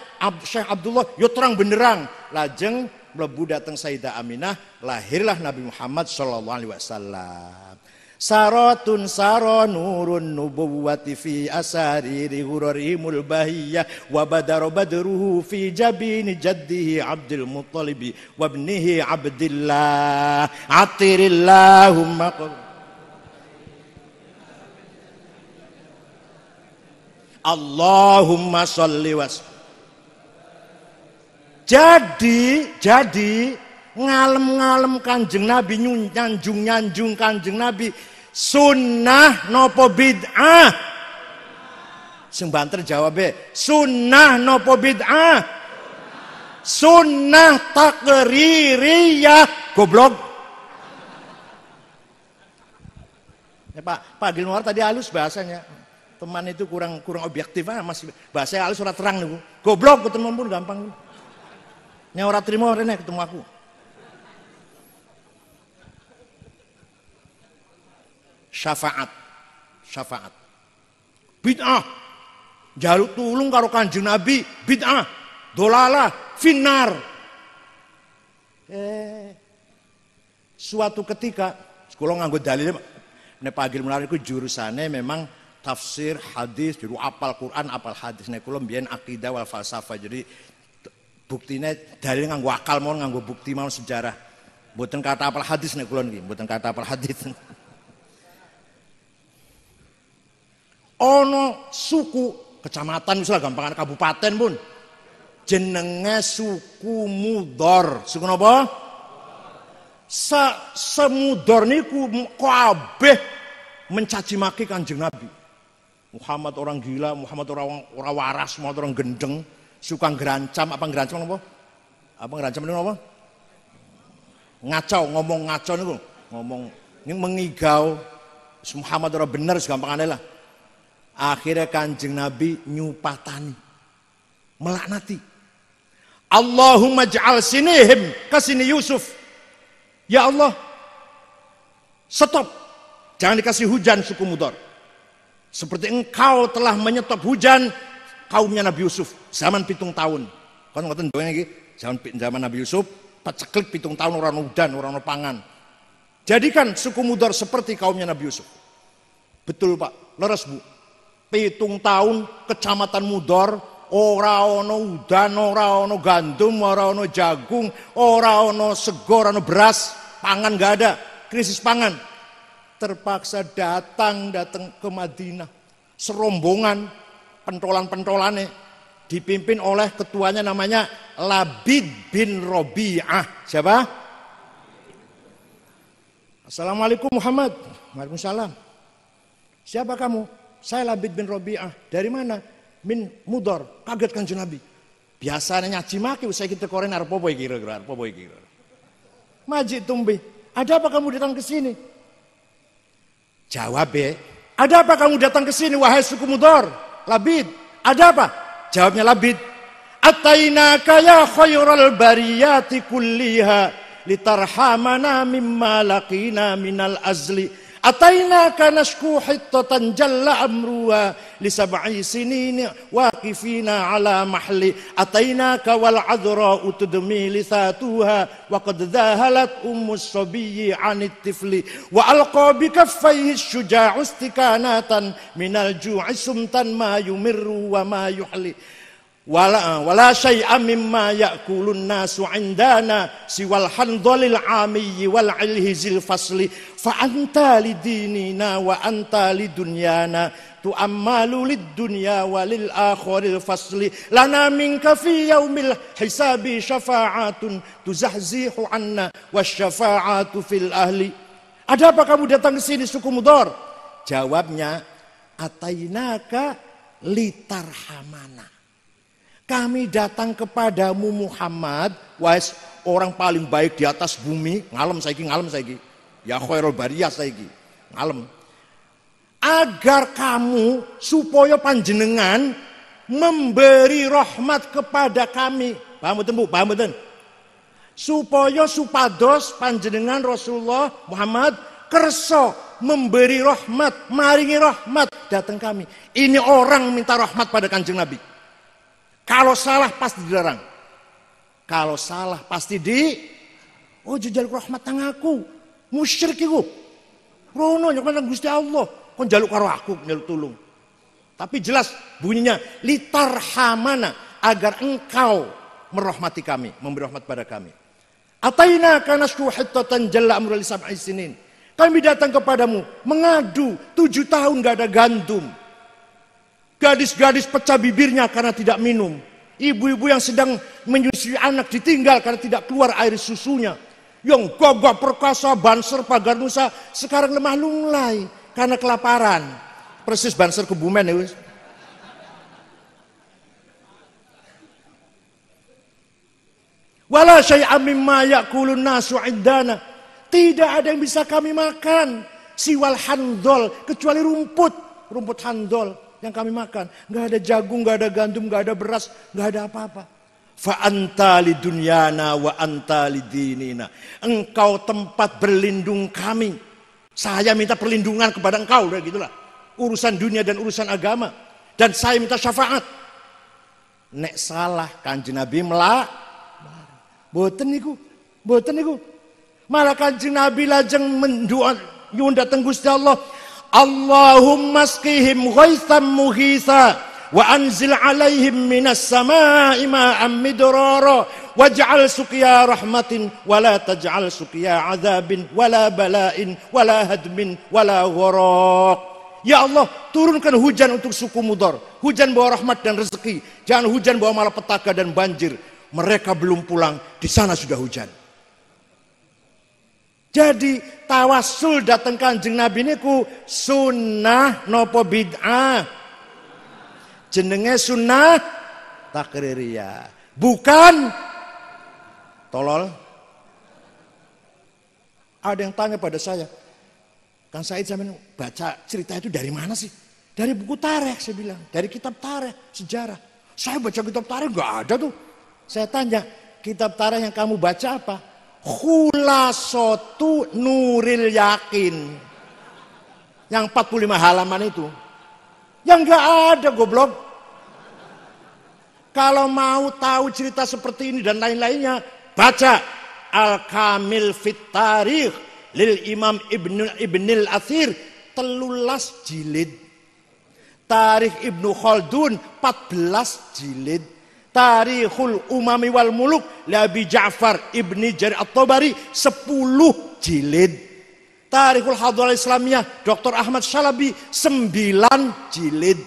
A: Syekh Abdullah yo terang benderang. Lajeng mlebu dateng Sayyidah Aminah, lahirlah Nabi Muhammad sallallahu alaihi wasallam. Sarotun saro nurun nubuwati fi asariri hurorihimul bahiyah wa badaru badruhu fi jabini jaddihi Abdul Mutalibi, wa ibnihi Abdillah atirillahumma Allahumma salli wa jadi, jadi ngalem-ngalem kanjeng Nabi nyanjung-nyanjung kanjeng Nabi sunnah nopo bid'ah sing banter jawabe sunnah nopo bid'ah sunnah takririyah goblok ya Pak Pak Gilmore tadi halus bahasanya teman itu kurang kurang objektif ah masih bahasa halus surat terang nih goblok ketemu pun gampang Nih. Nya terima hari ini ketemu aku. Syafaat. Syafaat. Bid'ah. Jaluk tulung karo Kanjeng Nabi bid'ah. dolala, finar. Eh. Suatu ketika sekolah nganggut dalilnya Ini pagi mulai jurusane memang tafsir hadis jadi apal Quran apal hadis nek kula mbiyen akidah wal falsafah jadi dari dalil nganggo akal nggak nganggo bukti mau sejarah. Mboten kata apa hadis nih kulon gini mboten kata apa hadis. Ono suku kecamatan misalnya gampangan kabupaten pun jenenge suku mudor suku nopo Sa semudor niku kabeh mencaci maki kanjeng Nabi Muhammad orang gila Muhammad orang, orang waras Muhammad orang gendeng suka ngerancam apa ngerancam apa? Apa ngerancam itu apa? Ngacau, ngomong ngacau niku, ngomong ini mengigau. Muhammad orang benar, segampang aneh lah. Akhirnya kanjeng Nabi nyupatani. Melaknati. Allahumma ja'al sinihim kasini Yusuf. Ya Allah, stop. Jangan dikasih hujan suku mudor. Seperti engkau telah menyetop hujan kaumnya Nabi Yusuf zaman pitung tahun. Kan ngoten doanya iki zaman zaman Nabi Yusuf paceklik pitung tahun orang udan orang pangan. Jadikan suku Mudar seperti kaumnya Nabi Yusuf. Betul Pak, leres Bu. Pitung tahun kecamatan Mudar ora ono udan, ora ono gandum, ora ono jagung, ora ono segor, orang ono beras, pangan gak ada, krisis pangan. Terpaksa datang datang ke Madinah serombongan pentolan-pentolan nih dipimpin oleh ketuanya namanya Labid bin Robi'ah. Siapa? Assalamualaikum Muhammad. Waalaikumsalam. Siapa kamu? Saya Labid bin Robi'ah. Dari mana? Min Mudor. Kaget kan Nabi. Biasanya nyaji maki usai kita koren arpo boy kira-kira. Arpo boy kira. Majid tumbi. Ada apa kamu datang ke sini? Jawab ya. Ada apa kamu datang ke sini wahai suku Mudor? Labid, ada apa? Jawabnya Labid, Atainaka ya khairal bariyati kulliha litarhamana mimma laqina minal azli. Atainaka nashku hittatan jalla amruha لسبع سنين واقفين على محل أتيناك والعذراء تدمي لثاتها وقد ذاهلت أم الصبي عن الطفل وألقى بكفيه الشجاع استكانات من الجوع سمتا ما يمر وما يحلي wala eh, wala syai'a mimma ya'kulun nasu indana siwal handhalil amiyyi wal ilhizil fasli fa anta lidinina wa anta lidunyana tu amalu dunya walil akhiril fasli lana minka fi yaumil hisabi syafa'atun tuzahzihu anna syafaatu fil ahli ada apa kamu datang ke sini suku Mudor jawabnya atainaka litarhamana kami datang kepadamu Muhammad, orang paling baik di atas bumi, ngalem saiki ngalem saiki. Ya khairul bariyah saiki. Ngalem. Agar kamu supaya panjenengan memberi rahmat kepada kami. Paham betul Bu? Paham betul? Supaya supados panjenengan Rasulullah Muhammad kerso memberi rahmat, maringi rahmat datang kami. Ini orang minta rahmat pada kanjeng Nabi. Kalau salah pasti dilarang. Kalau salah pasti di Oh jejaluk rahmat tangaku. Musyrik iku. Rono nyok mana Gusti Allah. Kon jaluk karo aku nyeluk tulung. Tapi jelas bunyinya litarhamana agar engkau merahmati kami, memberi rahmat pada kami. Ataina kana syuhittatan jalla amrul sab'i sinin. Kami datang kepadamu mengadu tujuh tahun gak ada gandum. Gadis-gadis pecah bibirnya karena tidak minum. Ibu-ibu yang sedang menyusui anak ditinggal karena tidak keluar air susunya. Yang gagah perkasa banser pagar nusa sekarang lemah lunglai karena kelaparan. Persis banser kebumen ya. Wala syai'a mimma yakulun nasu indana. Tidak ada yang bisa kami makan. Siwal handol. Kecuali rumput. Rumput handol yang kami makan. Nggak ada jagung, nggak ada gandum, nggak ada beras, nggak ada apa-apa. Fa antali dunyana wa antali dinina. Engkau tempat berlindung kami. Saya minta perlindungan kepada engkau. Udah gitulah. Urusan dunia dan urusan agama. Dan saya minta syafaat. Nek salah kanji Nabi melak. Boten niku. Boten niku. Malah kanji Nabi lajeng mendoan Yunda tenggus Gusti Allah Allahumma skihim ghaytham muhitha wa anzil alaihim minas sama'i ma'am midrara waj'al suqya rahmatin wa la taj'al suqya azabin wa la bala'in wa la hadmin wa la gharaq Ya Allah, turunkan hujan untuk suku Mudar, Hujan bawa rahmat dan rezeki. Jangan hujan bawa malapetaka dan banjir. Mereka belum pulang, di sana sudah hujan. Jadi tawasul datang kanjeng Nabi niku sunnah nopo bid'ah. Jenenge sunnah takriria. Bukan tolol. Ada yang tanya pada saya, kan Said zaman baca cerita itu dari mana sih? Dari buku Tarek saya bilang, dari kitab Tarek sejarah. Saya baca kitab Tarek gak ada tuh. Saya tanya, kitab Tarek yang kamu baca apa? Khulasotu Nuril Yakin. Yang 45 halaman itu. Yang gak ada goblok. Kalau mau tahu cerita seperti ini dan lain-lainnya, baca Al-Kamil Fit Tarikh lil Imam Ibn Ibnil Athir telulas jilid. Tarikh Ibnu Khaldun 14 jilid. Tarikhul Umami wal Muluk Labi Ja'far Ibni Jari At-Tabari 10 jilid. Tarikhul Hadwal Islamiyah Dr. Ahmad Shalabi 9 jilid.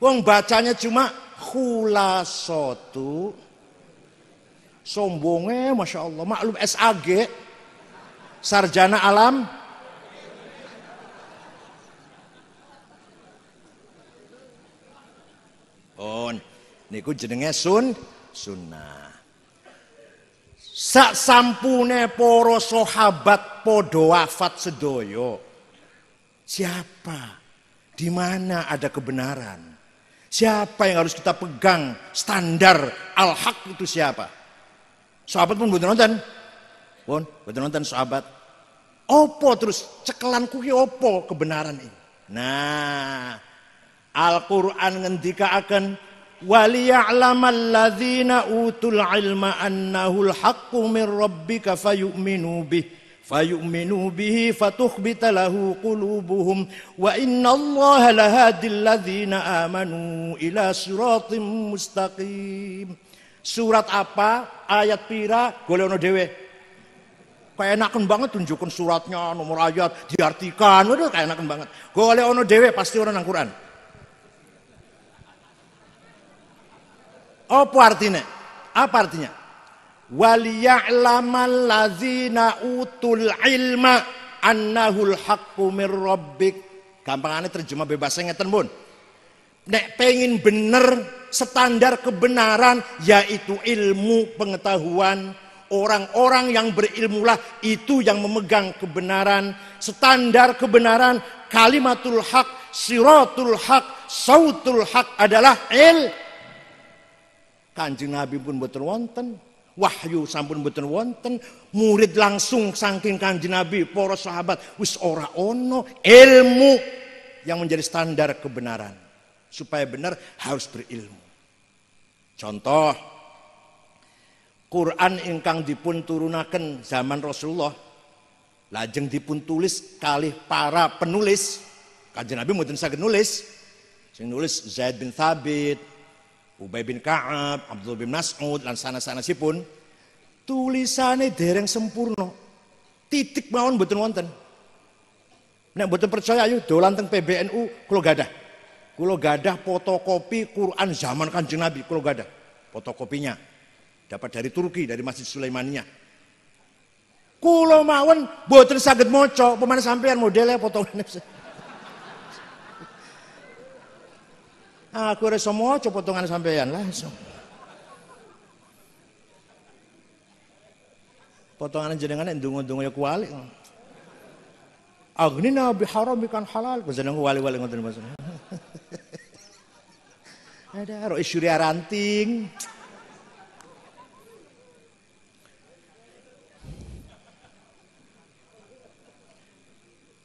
A: Wong bacanya cuma khulasatu sombongnya Masya Allah maklum SAG sarjana alam Oh niku jenenge sun sunnah sak sampune para sahabat padha wafat sedoyo siapa di mana ada kebenaran siapa yang harus kita pegang standar al-haq itu siapa sahabat pun buat nonton pun buat nonton sahabat opo terus cekelan kuki opo kebenaran ini nah Al-Quran ngendika akan وليعلم الذين أوتوا العلم أنه الحق من ربك فيؤمنوا به فيؤمنوا به فتخبت له قلوبهم وإن الله لهادي الذين آمنوا إلى صراط مستقيم Surat apa? Ayat pira? Goleono dewe. enakan banget tunjukkan suratnya, nomor ayat, diartikan. kayak enakan banget. Goleono dewe pasti orang Al-Quran. Apa artinya? Apa artinya? Waliya'lamal lazina utul ilma annahul haqqu mir rabbik. Gampangane terjemah bebas ngeten pun. Nek pengin bener standar kebenaran yaitu ilmu pengetahuan orang-orang yang berilmulah itu yang memegang kebenaran standar kebenaran kalimatul hak siratul hak sautul hak adalah el Kanjeng Nabi pun betul wonten, wahyu sampun betul wonten, murid langsung saking Kanjeng Nabi, para sahabat wis ora ono ilmu yang menjadi standar kebenaran. Supaya benar harus berilmu. Contoh Quran ingkang dipun turunaken zaman Rasulullah lajeng dipun tulis kali para penulis Kanjeng Nabi mboten saged nulis sing nulis Zaid bin Thabit Ubay bin Ka'ab, Abdul bin Mas'ud, dan sana-sana si pun tulisannya dereng sempurna. Titik mawon buatan wonten. Nek buatan percaya ayo dolan teng PBNU kulo gadah. Kulo gadah fotokopi Quran zaman Kanjeng Nabi kulo gadah fotokopinya. Dapat dari Turki dari Masjid Sulaimaniyah. Kulo mawon betul sakit moco, pemanas sampean modelnya fotokopi. Aku ora semua, maca potongan sampean langsung. Potongan jenengan nek ndonga-ndonga ya kuali. nabi bi haramikan halal. Jeneng wali-wali ngoten Mas. Ada rois syuria ranting.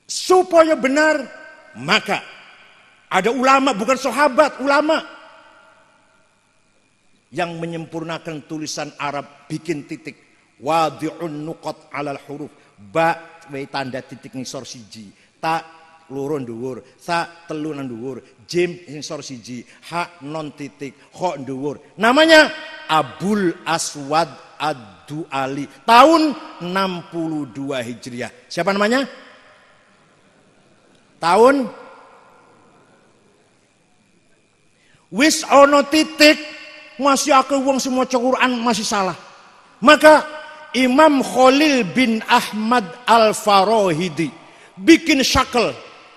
A: Supaya benar, maka ada ulama, bukan sahabat, ulama. Yang menyempurnakan tulisan Arab, bikin titik. Wadi'un nukot alal huruf. Ba, tanda titik ngisor siji. Ta, lurun dhuwur, sa telunan dhuwur, jim ngisor siji, ha non titik, ho dhuwur. Namanya Abul Aswad Ad-Duali tahun 62 Hijriah. Siapa namanya? Tahun Wis ono titik masih akeh wong semua maca Quran masih salah. Maka Imam Khalil bin Ahmad al Farohidi bikin syakel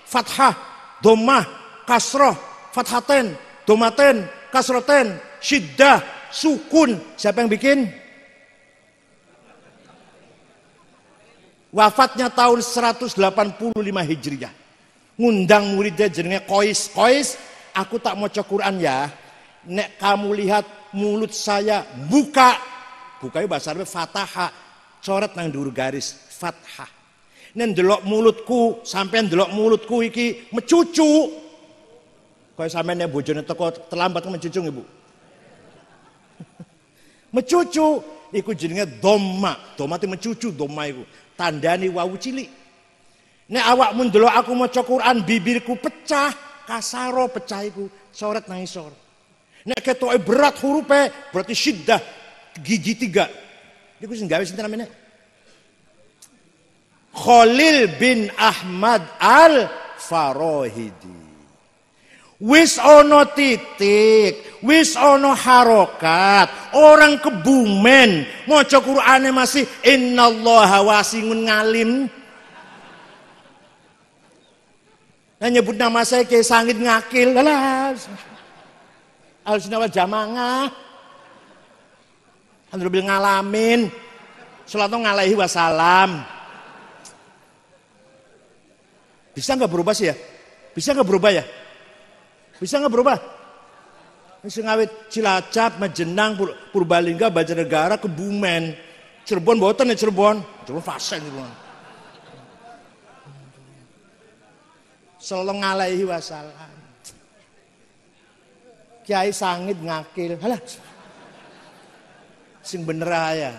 A: fathah, domah, kasroh, fathaten, domaten, kasroten, syiddah, sukun. Siapa yang bikin? Wafatnya tahun 185 Hijriah. Ngundang muridnya jenenge Kois. Kois Aku tak mau Quran ya. Nek kamu lihat mulut saya buka. Bukanya bahasa Arab fataha. Coret nang dur garis fathah. Nen delok mulutku sampai delok mulutku iki mecucu. Kau sampai nek bojone teko terlambat mencucu kan ibu. mecucu ikut jenenge doma. Doma itu mencucu doma iku. Tandani wawu cili. Nek awak mundelok aku mau Quran bibirku pecah kasaro pecahiku coret nangisor. Nek ketoke berat hurufe berarti syiddah gigi tiga. Niku sing gawe sinten namanya? Khalil bin Ahmad Al Farohidi. Wis ono titik, wis ono harokat, orang kebumen, moco Qur'ane masih innallaha wasingun ngalim, Nah nyebut nama saya kayak sangit ngakil. Alah. Al nama jamangah. Andrew bil ngalamin. Salatu ngalaihi wasalam. Bisa nggak berubah sih ya? Bisa nggak berubah ya? Bisa nggak berubah? ngawit Cilacap, Majenang, Purbalingga, Banjarnegara, Kebumen, Cirebon, Boten ya Cirebon, Cirebon fasen. Cirebon. Sallallahu alaihi wasallam. Kiai sangit ngakil. Halah. Sing bener ya.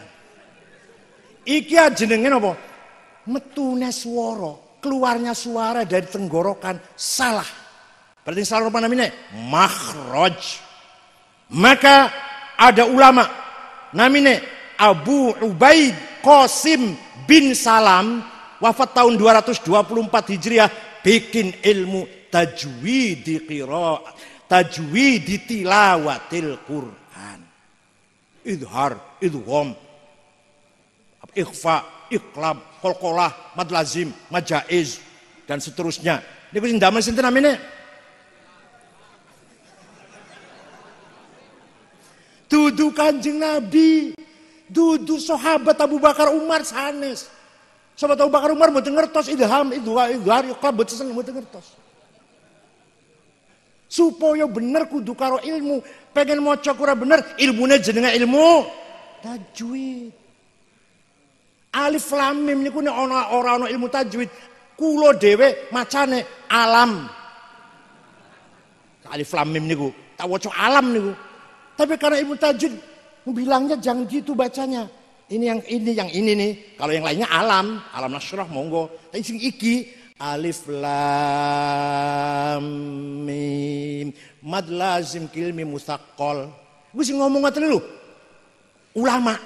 A: Iki jenengan apa? Metune swara, keluarnya suara dari tenggorokan salah. Berarti salah apa namanya? Makhraj. Maka ada ulama namanya Abu Ubaid Qasim bin Salam wafat tahun 224 Hijriah bikin ilmu tajwidi qiraat, tajwidi tilawatil Quran. Idhar, idhom ikhfa, iklam, kolkolah, madlazim, majaiz, dan seterusnya. Ini kucing damai sinten namanya? Dudu kanjeng Nabi, dudu sahabat Abu Bakar Umar sanes. Sama tahu Bakar Umar mboten ngertos idham itu kau yuqab mboten mau mboten ngertos. Supaya bener kudu karo ilmu. Pengen mau ora bener ilmunya jenenge ilmu tajwid. Alif lam mim niku kuna ono ora ono ilmu tajwid, Kulo dewe macane alam. Alif lam mim niku tak waca alam niku. Tapi karena ilmu tajwid bilangnya jangan gitu bacanya. Ini yang ini yang ini nih. Kalau yang lainnya alam, alam nasrullah monggo. Tapi sing iki alif lam mim mad lazim kilmi mustaqol. Gue sih ngomong ngatain lu. Ulama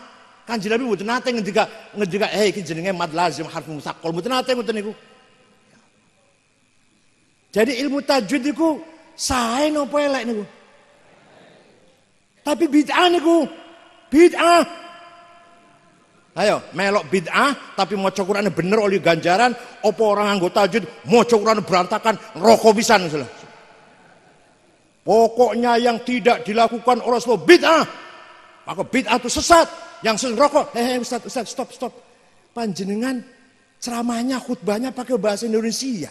A: kan jadi Nabi butuh nate ngejaga ngejaga eh iki jenenge mad lazim harf mustaqol. Butuh nate ngatain niku. Jadi ilmu tajwid niku saya nopo elek niku? Tapi bid'ah niku. Bid'ah Ayo, melok bid'ah tapi mau cokurannya bener oleh ganjaran, opo orang anggota tajwid mau cokuran berantakan, rokok bisa nih Pokoknya yang tidak dilakukan oleh Rasulullah bid'ah. Maka bid'ah itu sesat. Yang sesat rokok, sesat eh, hey, eh, Ustaz, Ustaz, stop, stop. Panjenengan ceramahnya khutbahnya pakai bahasa Indonesia.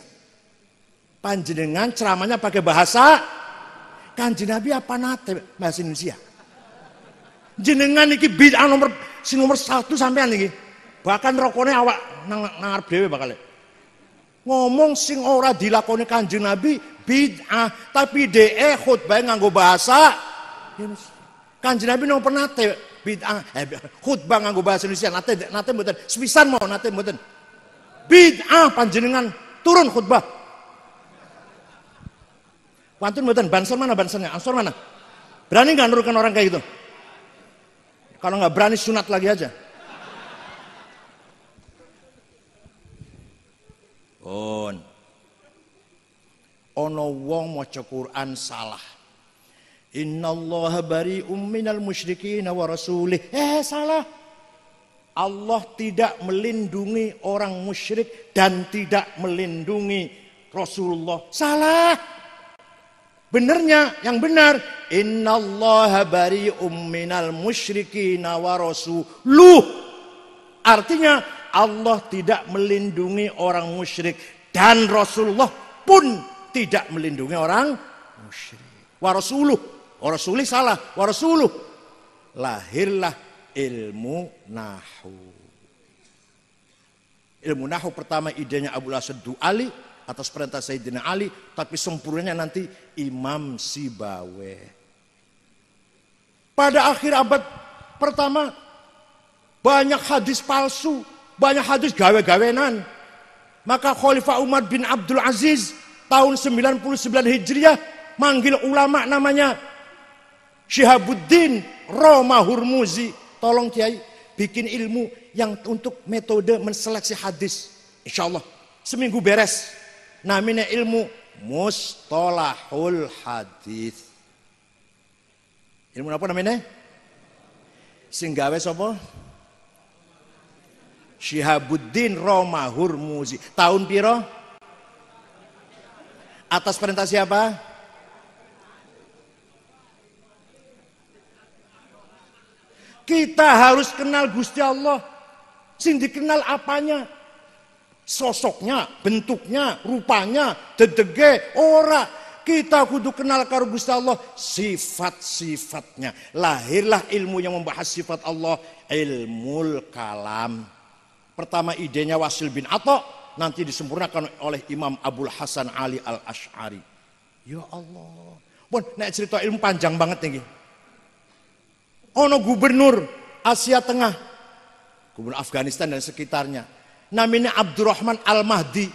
A: Panjenengan ceramahnya pakai bahasa Kanji Nabi apa nate bahasa Indonesia? Jenengan iki bid'ah nomor si nomor satu sampean iki. Bahkan rokoknya awak nang nangar dhewe bakal. Ngomong sing ora dilakoni Kanjeng Nabi bid'ah, tapi dhek khutbah nganggo bahasa ya, Kanjeng Nabi nang pernah te bid'ah eh, khutbah nganggo bahasa Indonesia nate nate mboten sepisan mau nate mboten. Bid'ah panjenengan turun khutbah. Pantun mboten banser mana bansernya? Ansor mana? Berani nggak nurukan orang kayak gitu? Kalau nggak berani sunat lagi aja. On. Ono wong maca Quran salah. Inna Allah bari minal musyrikin wa rasulih. Eh salah. Allah tidak melindungi orang musyrik dan tidak melindungi Rasulullah. Salah benernya yang benar innallaha bari'um minal musyrikin wa rasuluh artinya Allah tidak melindungi orang musyrik dan Rasulullah pun tidak melindungi orang musyrik wa rasuluh wa salah wa rasuluh lahirlah ilmu nahu ilmu nahu pertama idenya Abu Asad Du'ali atas perintah Sayyidina Ali, tapi sempurnanya nanti Imam Sibawe. Pada akhir abad pertama banyak hadis palsu, banyak hadis gawe-gawenan. Maka Khalifah Umar bin Abdul Aziz tahun 99 Hijriah manggil ulama namanya Syihabuddin Roma Hurmuzi. Tolong Kiai bikin ilmu yang untuk metode menseleksi hadis. Insya Allah seminggu beres namine ilmu mustalahul hadis. Ilmu apa namine? Sing gawe sapa? Syihabuddin Romahur Hurmuzi Tahun piro? Atas perintah siapa? Kita harus kenal Gusti Allah. Sing dikenal apanya? sosoknya, bentuknya, rupanya, dedege, ora. Kita kudu kenal karo Gusti Allah sifat-sifatnya. Lahirlah ilmu yang membahas sifat Allah, ilmuul kalam. Pertama idenya Wasil bin Atok, nanti disempurnakan oleh Imam Abdul Hasan Ali al Ashari. Ya Allah, bon, nek cerita ilmu panjang banget nih. Ono gubernur Asia Tengah, gubernur Afghanistan dan sekitarnya, namanya Abdurrahman Al-Mahdi.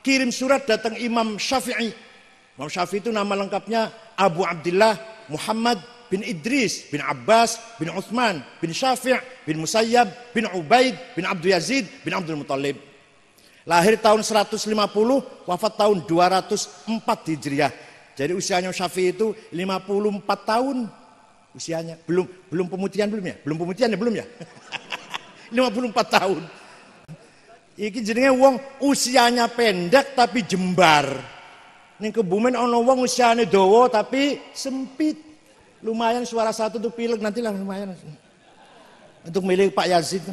A: Kirim surat datang Imam Syafi'i. Imam Syafi'i itu nama lengkapnya Abu Abdullah Muhammad bin Idris bin Abbas bin Uthman bin Syafi' bin Musayyab bin Ubaid bin Abdul Yazid bin Abdul Muttalib Lahir tahun 150, wafat tahun 204 Hijriah. Jadi usianya Syafi'i itu 54 tahun usianya. Belum belum pemutihan belum ya? Belum pemutihan ya belum ya? 54 tahun. Iki jenenge wong usianya pendek tapi jembar. Ning kebumen ana wong usiane dawa tapi sempit. Lumayan suara satu tuh pilek nanti lah lumayan. Untuk milih Pak Yazid.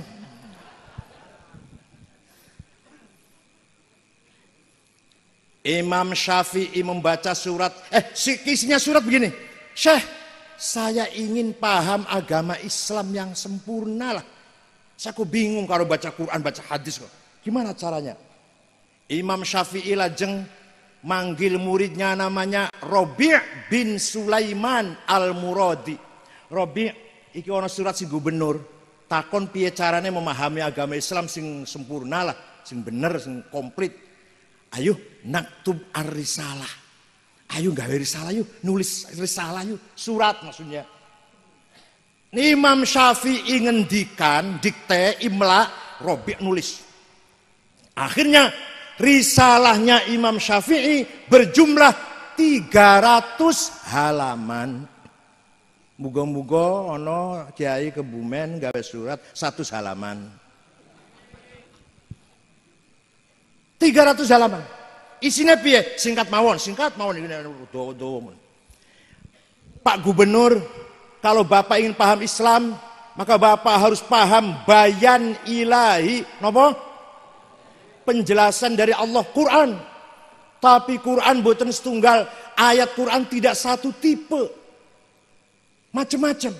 A: Imam Syafi'i membaca surat, eh isinya surat begini. Syekh, saya ingin paham agama Islam yang sempurna lah. Saya kok bingung kalau baca Quran, baca hadis kok. Gimana caranya? Imam Syafi'i lajeng manggil muridnya namanya Robi' bin Sulaiman Al-Muradi. Robi' iki ana surat si gubernur takon piye carane memahami agama Islam sing sempurna lah, sing bener, sing komplit. Ayo naktub ar-risalah. Ayo gawe risalah yuk, nulis risalah yuk, surat maksudnya. Imam Syafi'i ngendikan dikte imla Robi' nulis. Akhirnya risalahnya Imam Syafi'i berjumlah 300 halaman. Mugo-mugo ono kiai kebumen gawe surat satu halaman. 300 halaman. Isinya piye? Singkat mawon, singkat mawon Pak Gubernur, kalau Bapak ingin paham Islam, maka Bapak harus paham bayan ilahi. Nopo? penjelasan dari Allah Quran. Tapi Quran buatan setunggal, ayat Quran tidak satu tipe. Macam-macam.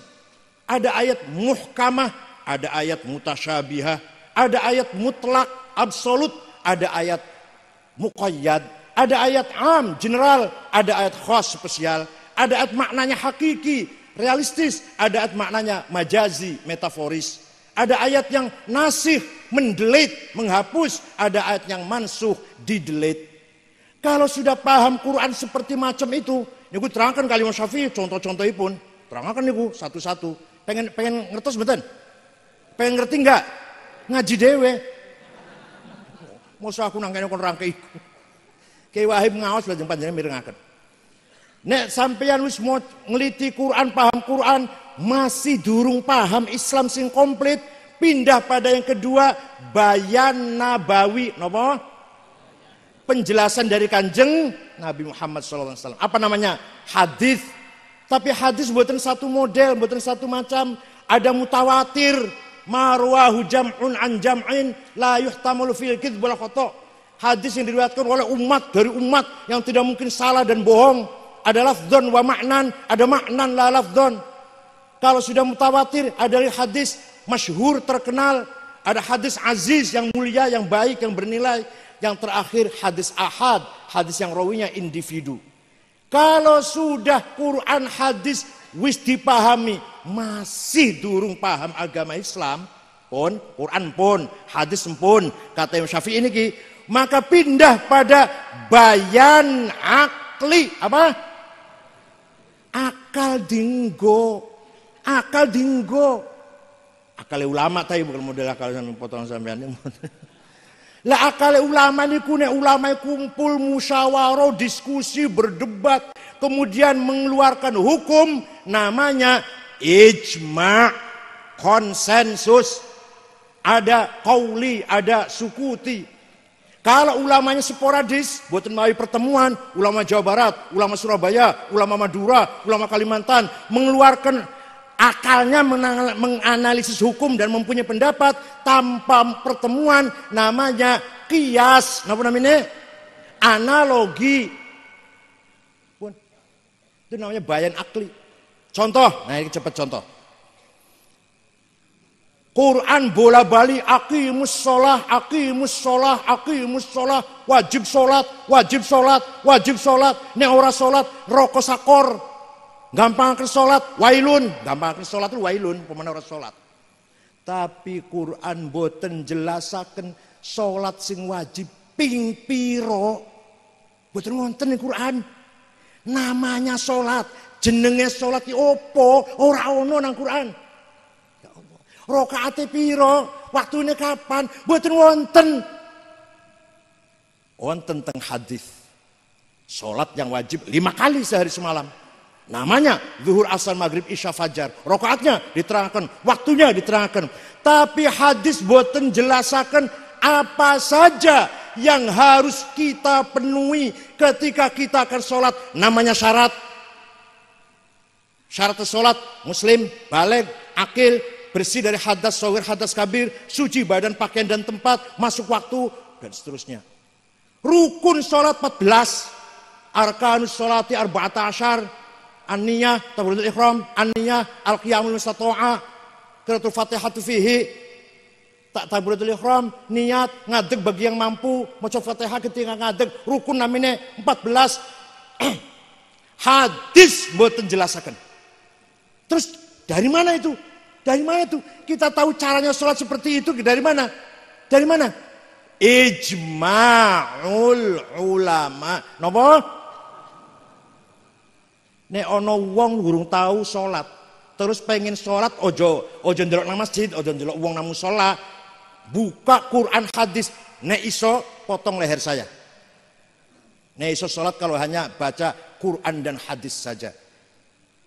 A: Ada ayat muhkamah, ada ayat mutasyabihah, ada ayat mutlak, absolut, ada ayat muqayyad, ada ayat am, general, ada ayat khas, spesial, ada ayat maknanya hakiki, realistis, ada ayat maknanya majazi, metaforis, ada ayat yang nasih, mendelit menghapus. Ada ayat yang mansuh, didelit Kalau sudah paham Quran seperti macam itu, ini gue terangkan kalimat Syafi'i, contoh-contoh pun. Terangkan nih gue satu-satu. Pengen pengen ngertos betul, Pengen ngerti enggak? Ngaji dewe. Masa aku nangkene kon rangkai. kayak Wahib ngawas lah panjangnya miring mirengaken. Nek sampeyan wis mau ngeliti Quran, paham Quran, masih durung paham Islam sing komplit, pindah pada yang kedua bayan nabawi nopo penjelasan dari kanjeng Nabi Muhammad SAW apa namanya hadis tapi hadis buatan satu model buatan satu macam ada mutawatir marwahu jam'un an jam'in la yuhtamalu fil bola khata hadis yang diriwayatkan oleh umat dari umat yang tidak mungkin salah dan bohong ada lafzon wa maknan ada maknan la lafzon kalau sudah mutawatir ada hadis masyhur terkenal, ada hadis aziz yang mulia, yang baik, yang bernilai. Yang terakhir hadis ahad, hadis yang rawinya individu. Kalau sudah Quran hadis wis dipahami, masih durung paham agama Islam, pun Quran pun, hadis pun, kata Imam Syafi'i ini ki, maka pindah pada bayan akli apa? Akal dinggo Akal dinggo. Akal ulama tapi bukan model akal sampean potong sampean. Lah akal ulama ini kune ulama kumpul musyawarah, diskusi, berdebat, kemudian mengeluarkan hukum namanya ijma, konsensus. Ada kauli, ada sukuti, kalau ulamanya sporadis, buat melalui pertemuan, ulama Jawa Barat, ulama Surabaya, ulama Madura, ulama Kalimantan, mengeluarkan akalnya menganalisis hukum dan mempunyai pendapat tanpa pertemuan namanya kias apa namanya analogi Pun. itu namanya bayan akli contoh nah ini cepat contoh Quran bola bali aqimus sholah aqimus sholah aqimus sholah wajib sholat wajib sholat wajib sholat ini orang sholat rokok sakor Gampang ke sholat, wailun. Gampang ke sholat itu wailun, pemenang sholat. Tapi Quran boten jelasaken sholat sing wajib ping piro. Boten wonten Quran. Namanya sholat, jenenge sholat diopo, opo, ora ono nang Quran. Ya Allah. Rokaate piro, waktunya kapan, boten wonten. Wonten teng hadis. Sholat yang wajib lima kali sehari semalam. Namanya zuhur asal maghrib isya fajar. Rokaatnya diterangkan, waktunya diterangkan. Tapi hadis boten jelasakan apa saja yang harus kita penuhi ketika kita akan sholat. Namanya syarat. Syarat sholat muslim, balik, akil, bersih dari hadas sawir, hadas kabir, suci badan, pakaian dan tempat, masuk waktu, dan seterusnya. Rukun sholat 14, arkanus sholati arba'ata asyar, aniyah niyah tabaratul ihram an al-qiyamul mustata'a qiraatul fatihatu fihi tak tabaratul ihram niat ngadeg bagi yang mampu maca fatihah ketika ngadeg rukun namine 14 hadis mboten jelasaken terus dari mana itu dari mana itu kita tahu caranya sholat seperti itu dari mana dari mana ijma'ul ulama nopo Nek ono wong gurung tahu sholat, terus pengen sholat ojo ojo ngerok nang masjid, ojo ngerok uang namu sholat, Buka Quran hadis, nek iso potong leher saya. Nek iso sholat kalau hanya baca Quran dan hadis saja.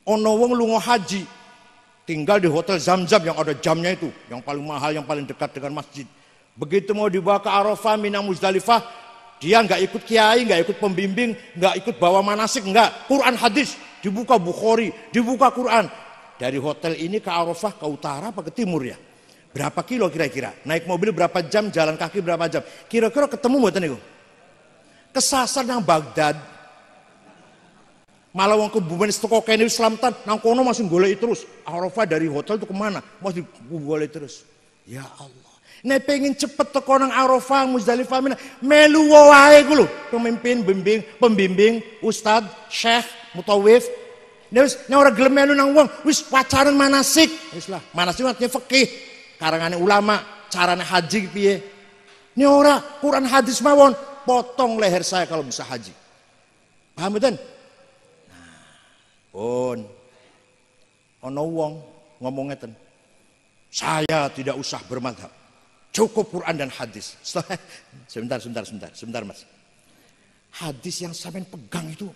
A: Ono wong lungo haji, tinggal di hotel zam-zam yang ada jamnya itu, yang paling mahal, yang paling dekat dengan masjid. Begitu mau dibawa ke Arafah, Mina Muzdalifah, dia nggak ikut kiai, nggak ikut pembimbing, nggak ikut bawa manasik, nggak Quran hadis dibuka Bukhari, dibuka Quran. Dari hotel ini ke Arafah, ke utara apa ke timur ya? Berapa kilo kira-kira? Naik mobil berapa jam, jalan kaki berapa jam? Kira-kira ketemu mboten niku? Kesasar nang Baghdad. Malah wong kebumen teko kene Islamtan nang kono masih golek terus. Arafah dari hotel itu kemana? Masih golek terus. Ya Allah. Nek pengen cepet teko nang Arafah Muzdalifah melu wae gulu, Pemimpin bimbing, pembimbing, ustad, syekh, mutawif. ini wis nek gelem melu nang wong, wis pacaran manasik. Wis lah, manasik artinya fikih. Karangane ulama, carane haji piye? Nek ora Quran hadis mawon, potong leher saya kalau bisa haji. Paham itu? Nah, on. Ono wong ngomong ngeten. Saya tidak usah bermadhab. Cukup Quran dan hadis. Sebentar, sebentar, sebentar, sebentar mas. Hadis yang sampean pegang itu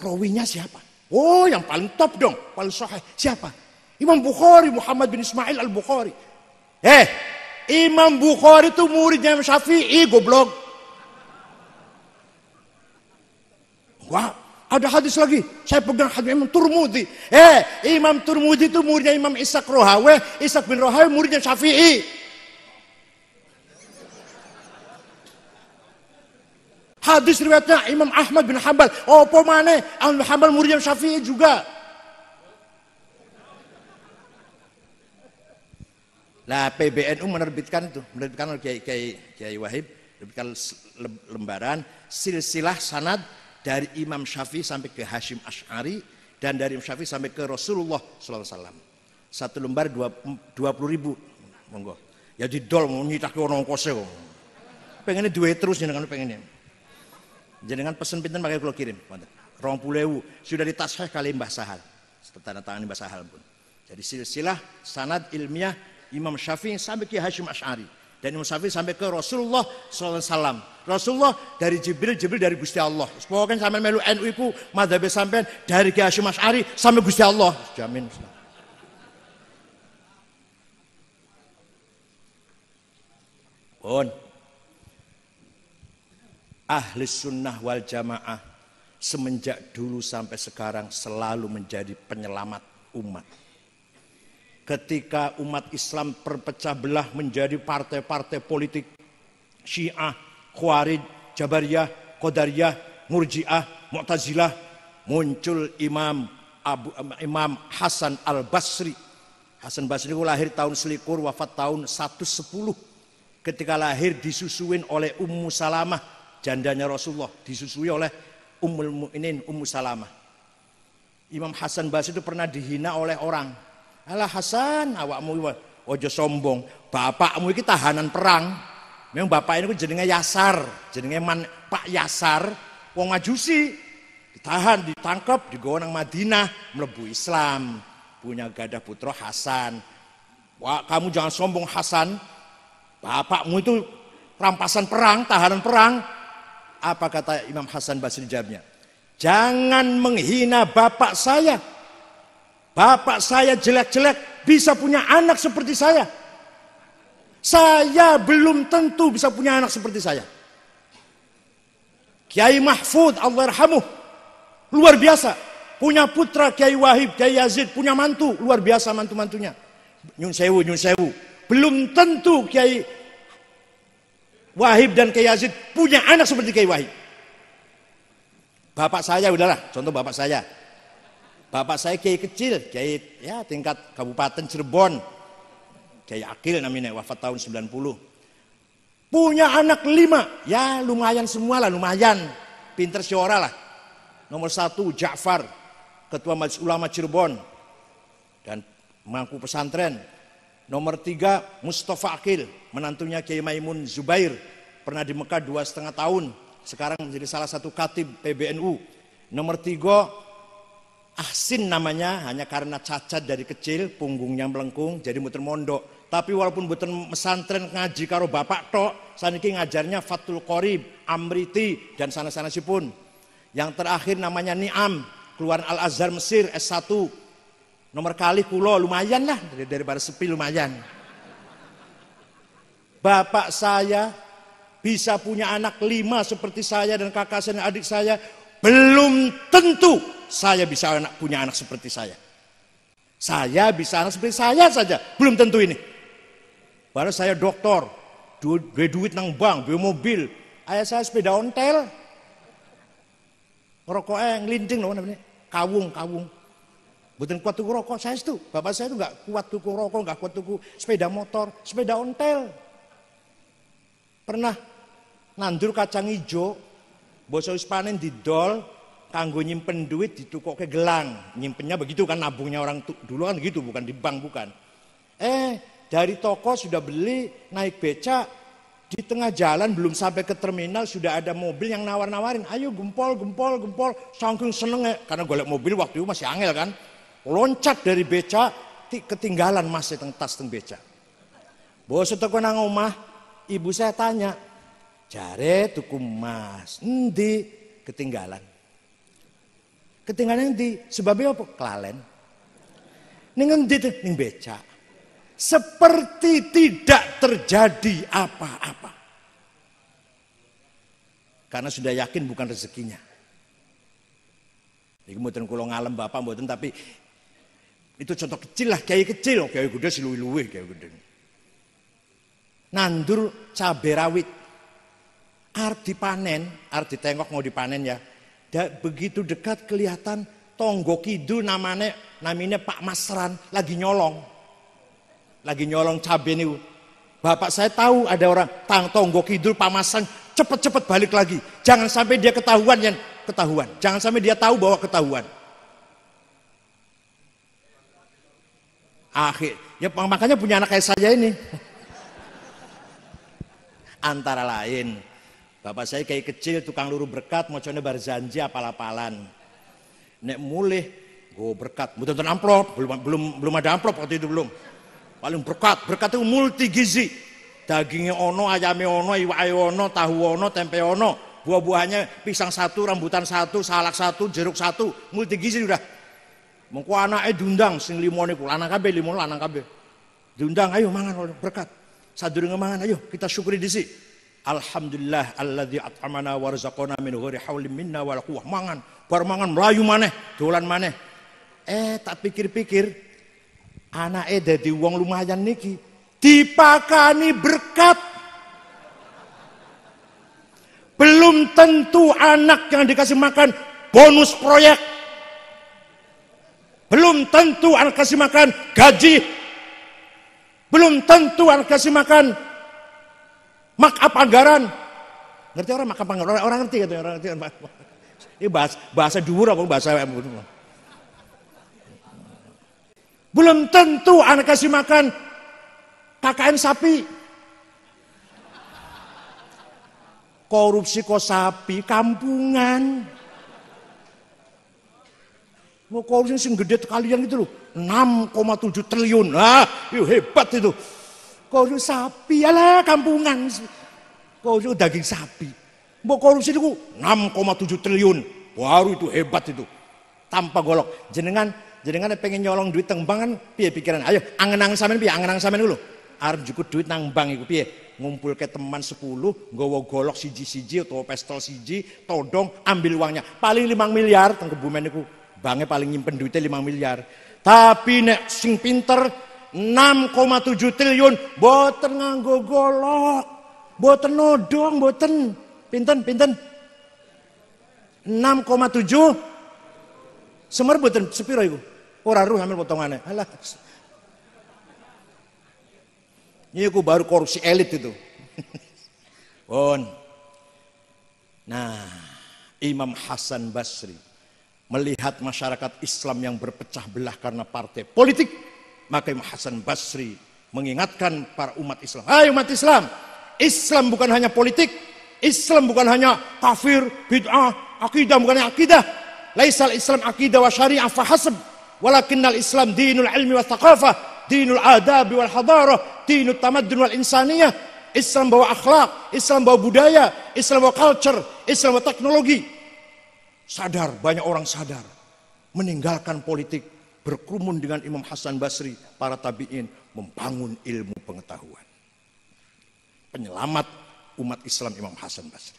A: Rawinya siapa? Oh yang paling top dong, paling sahih. Siapa? Imam Bukhari, Muhammad bin Ismail al-Bukhari. Eh, Imam Bukhari itu muridnya Imam Syafi'i, goblok. Wah, ada hadis lagi. Saya pegang hadis Imam Turmudi. Eh, Imam Turmudi itu muridnya Imam Ishak Rohawe. Ishak bin Rohawe muridnya Syafi'i. Hadis riwayatnya Imam Ahmad bin Hambal. Oh, mana? Ahmad bin Hambal murid Syafi'i juga. Lah PBNU menerbitkan itu, menerbitkan oleh Kiai, Kiai, Kiai Wahib, menerbitkan lembaran silsilah sanad dari Imam Syafi'i sampai ke Hashim Ash'ari dan dari Imam Syafi'i sampai ke Rasulullah SAW. Satu lembar dua puluh ribu, monggo. Ya didol, ke orang kose kok. Pengennya duit terus, jangan pengennya. Jenengan pesen pinten pakai kalau kirim. Rong pulewu sudah ditasheh kali Mbah Sahal. Tanda tangan Mbah Sahal pun. Jadi silsilah sanad ilmiah Imam Syafi'i sampai Kiai Hashim Ash'ari. Dan Imam Syafi'i sampai ke Rasulullah SAW. Rasulullah dari Jibril, Jibril dari Gusti Allah. Pokoknya sampai melu NU itu madhabi sampai dari Kiai Hashim Ash'ari sampai Gusti Allah. Jamin. Pun. Bon ahli sunnah wal jamaah semenjak dulu sampai sekarang selalu menjadi penyelamat umat. Ketika umat Islam perpecah belah menjadi partai-partai politik Syiah, Khawarij, Jabariyah, Qadariyah, Murji'ah, Mu'tazilah, muncul Imam Abu, Imam Hasan Al-Basri. Hasan Basri itu lahir tahun selikur, wafat tahun 110. Ketika lahir disusuin oleh Ummu Salamah jandanya Rasulullah disusui oleh Ummul Mu'inin Ummu Salamah. Imam Hasan Basri itu pernah dihina oleh orang. Alah Hasan, awakmu ojo sombong. Bapakmu itu tahanan perang. Memang bapak ini jenenge Yasar, jenenge Man Pak Yasar, wong Majusi. Ditahan, ditangkap, di nang Madinah, melebu Islam. Punya gadah putra Hasan. Wah, kamu jangan sombong Hasan. Bapakmu itu rampasan perang, tahanan perang, apa kata Imam Hasan Basri jawabnya? Jangan menghina bapak saya. Bapak saya jelek-jelek bisa punya anak seperti saya. Saya belum tentu bisa punya anak seperti saya. Kiai Mahfud Allah luar biasa punya putra Kiai Wahib Kiai Yazid punya mantu luar biasa mantu-mantunya nyun sewu nyun sewu belum tentu Kiai Wahib dan Kiai Yazid punya anak seperti Kiai Wahib. Bapak saya udahlah, contoh bapak saya. Bapak saya kiai kecil, kiai ya tingkat kabupaten Cirebon. Kiai Akil namanya wafat tahun 90. Punya anak lima, ya lumayan semua lah, lumayan. Pinter syora lah. Nomor satu Ja'far, ketua majelis ulama Cirebon. Dan mangku pesantren, Nomor tiga Mustafa Akil, menantunya Kiai Maimun Zubair, pernah di Mekah dua setengah tahun, sekarang menjadi salah satu katib PBNU. Nomor tiga Ahsin namanya hanya karena cacat dari kecil, punggungnya melengkung, jadi muter mondok. Tapi walaupun buatan pesantren ngaji karo bapak tok, saniki ngajarnya Fatul Qorib, Amriti, dan sana-sana sipun. Yang terakhir namanya Niam, keluaran Al-Azhar Mesir S1, Nomor kali kulo lumayan lah daripada sepi lumayan. Bapak saya bisa punya anak lima seperti saya dan kakak saya dan adik saya. Belum tentu saya bisa anak, punya anak seperti saya. Saya bisa anak seperti saya saja. Belum tentu ini. Baru saya doktor. Duit, duit, nang bank, duit mobil. Ayah saya sepeda ontel. rokok yang linting loh, Kawung, kawung. Bukan kuat tuku rokok, saya itu. Bapak saya itu nggak kuat tuku rokok, nggak kuat tuku sepeda motor, sepeda ontel. Pernah nandur kacang hijau, bosok panen dol, kanggo nyimpen duit tuku ke gelang. Nyimpennya begitu kan, nabungnya orang tu, dulu kan gitu, bukan di bank, bukan. Eh, dari toko sudah beli, naik becak, di tengah jalan belum sampai ke terminal sudah ada mobil yang nawar-nawarin, ayo gempol, gempol, gempol. Sangking seneng ya, karena golek mobil waktu itu masih angel kan loncat dari beca ketinggalan masih teng tas teng beca. Bos teko nang omah, ibu saya tanya, "Jare tuku mas endi ketinggalan?" Ketinggalan endi? Sebabnya apa? Kelalen. Ning endi ning beca. Seperti tidak terjadi apa-apa. Karena sudah yakin bukan rezekinya. Ini mungkin kalau ngalem Bapak mboten tapi itu contoh kecil lah, kiai kecil, kiai gede siluwi luwe kiai gede. Nandur cabai rawit. arti panen arti tengok mau dipanen ya. Da, begitu dekat kelihatan tonggo kidu namanya namanya Pak Masran lagi nyolong. Lagi nyolong cabai nih. Bapak saya tahu ada orang tang tonggo kidul Pak Masran cepet-cepet balik lagi. Jangan sampai dia ketahuan yang ketahuan. Jangan sampai dia tahu bahwa ketahuan. akhir ya makanya punya anak kayak saya ini antara lain bapak saya kayak kecil tukang luru berkat mau coba barzanji apal-apalan nek mulih gue berkat butuh amplop belum belum belum ada amplop waktu itu belum paling berkat berkat itu multi gizi dagingnya ono ayamnya ono iwa ono tahu ono tempe ono buah-buahnya pisang satu rambutan satu salak satu jeruk satu multi gizi udah Mengko anake diundang sing limone anak lanang kabeh limo lanang kabeh. Diundang ayo mangan oleh berkat. Sadurunge mangan ayo kita syukuri sini. Alhamdulillah alladzi at'amana wa razaqana min ghairi haulin minna wala quwwah. Mangan, bar mangan mlayu maneh, dolan maneh. Eh tak pikir-pikir anake dadi wong lumayan niki dipakani berkat. Belum tentu anak yang dikasih makan bonus proyek belum tentu anak kasih makan gaji. Belum tentu anak kasih makan markup anggaran. Ngerti orang makan anggaran? Orang, orang ngerti gitu orang ngerti. ini bahasa, bahasa dulu apa bahasa Belum tentu anak kasih makan KKN sapi. Korupsi kok sapi kampungan. Mau korupsi sing gede kalian itu loh. 6,7 triliun. Ah, yuk hebat itu. Korupsi sapi, alah kampungan. Korupsi daging sapi. Mau korupsi itu 6,7 triliun. Baru itu hebat itu. Tanpa golok. Jenengan jenengan pengen nyolong duit teng bank kan? pikiran. Ayo angen-angen sampean piye angen-angen sampean dulu. Arep cukup duit nang bank iku piye? Ngumpul ke teman sepuluh, gowo golok siji-siji atau pistol siji, todong ambil uangnya. Paling 5 miliar tangkebumen itu banknya paling nyimpen duitnya 5 miliar. Tapi nek sing pinter 6,7 triliun boten nganggo golok, boten nodong, boten pinten pinten 6,7 semar boten sepiro iku? Ora ruh ambil potongane. Alah. aku baru korupsi elit itu. Bon. Nah, Imam Hasan Basri melihat masyarakat Islam yang berpecah belah karena partai politik, maka Imam Hasan Basri mengingatkan para umat Islam. Hai umat Islam, Islam bukan hanya politik, Islam bukan hanya kafir, bid'ah, akidah bukan hanya akidah. Laisal Islam akidah wa syariah fahasab, walakinnal Islam dinul ilmi wa thaqafah, dinul adab wal hadarah, dinul tamadun wal insaniyah. Islam bawa akhlak, Islam bawa budaya, Islam bawa culture, Islam bawa teknologi sadar, banyak orang sadar. Meninggalkan politik, berkerumun dengan Imam Hasan Basri, para tabi'in, membangun ilmu pengetahuan. Penyelamat umat Islam Imam Hasan Basri.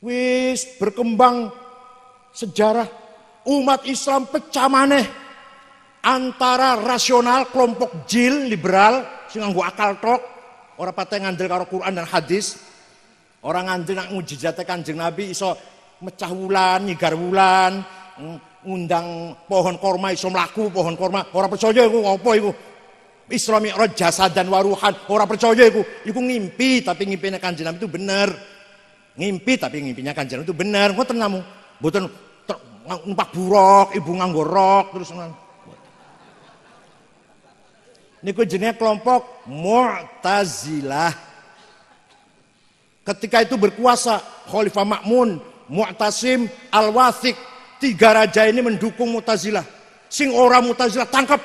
A: Wis berkembang sejarah umat Islam pecah maneh antara rasional kelompok jil liberal sing nganggo akal tok ora pateng ngandel karo Quran dan hadis orang ngandel nak mujizate Kanjeng Nabi iso mecah wulan, nyigar wulan, ngundang pohon korma iso mlaku, pohon korma Orang percaya iku ngopo iku. Isra Mi'raj jasad dan waruhan, Orang percaya iku. Iku ngimpi tapi ngimpine Kanjeng Nabi itu benar. Ngimpi tapi ngimpinya Kanjeng jenam itu bener. Ngoten namu. Mboten numpak buruk, ibu nganggo rok terus Niku jenenge kelompok Mu'tazilah. Ketika itu berkuasa Khalifah Makmun. Mu'tasim, Al-Wathiq, tiga raja ini mendukung Mu'tazilah. Sing orang Mu'tazilah tangkap,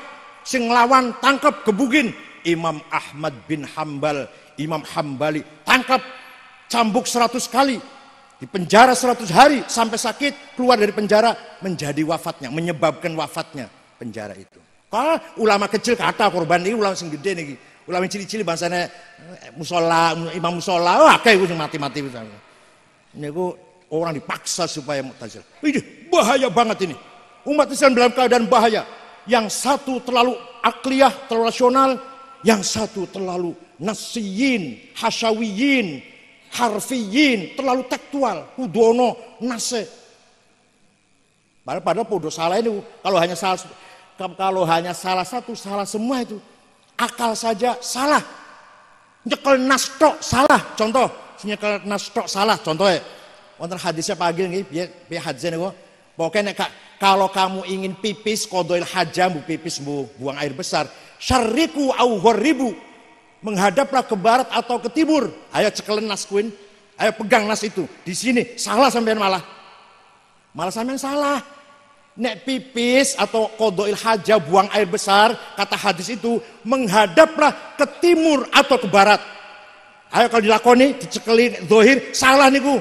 A: sing lawan tangkap kebugin Imam Ahmad bin Hambal, Imam Hambali tangkap cambuk seratus kali, di penjara seratus hari sampai sakit, keluar dari penjara menjadi wafatnya, menyebabkan wafatnya penjara itu. Kalau ulama kecil kata korban ini ulama sing gede nih, ulama cili-cili bahasanya eh, musola, imam musola, wah kayak gue mati-mati misalnya. Ini gue orang dipaksa supaya Mu'tazilah. Ini bahaya banget ini. Umat Islam dalam keadaan bahaya. Yang satu terlalu akliyah, terlalu rasional. Yang satu terlalu nasiyin, hasyawiyin, harfiyin, terlalu tekstual. Hudono, nase. Padahal, padahal podo salah ini. Kalau hanya salah, kalau hanya salah satu, salah semua itu. Akal saja salah. Nyekel nastok salah. Contoh, nyekel nastok salah, salah. ya wonten hadisnya pagi nggih piye piye hadisnya niku. Pokoke nek kalau kamu ingin pipis kodoil hajam pipis bu, buang air besar syariku au ribu menghadaplah ke barat atau ke timur ayo cekelen nas kuin ayo pegang nas itu di sini salah sampean malah malah sampean salah nek pipis atau kodoil hajam buang air besar kata hadis itu menghadaplah ke timur atau ke barat ayo kalau dilakoni dicekelin zohir salah niku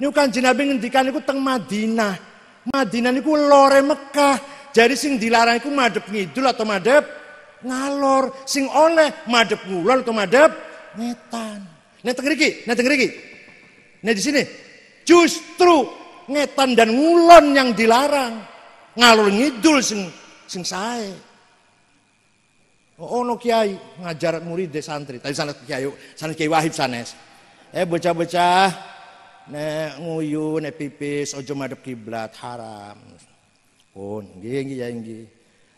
A: Niku Kanjeng Nabi ngendikan niku teng Madinah. Madinah niku lore Mekah. Jadi sing dilarang iku madep ngidul atau madhep ngalor, sing oleh madep ngulon atau madhep ngetan. Nek teng ngeriki, nek teng ngeriki. Nek di sini justru ngetan dan ngulon yang dilarang. Ngalor ngidul sing sing sae. Oh, no kiai ngajar murid de santri. Tadi sanes kiai, sanes kiai Wahib sanes. Eh bocah-bocah nek nguyu nek pipis ojo madep kiblat haram pun oh, nggih nggih ya nggih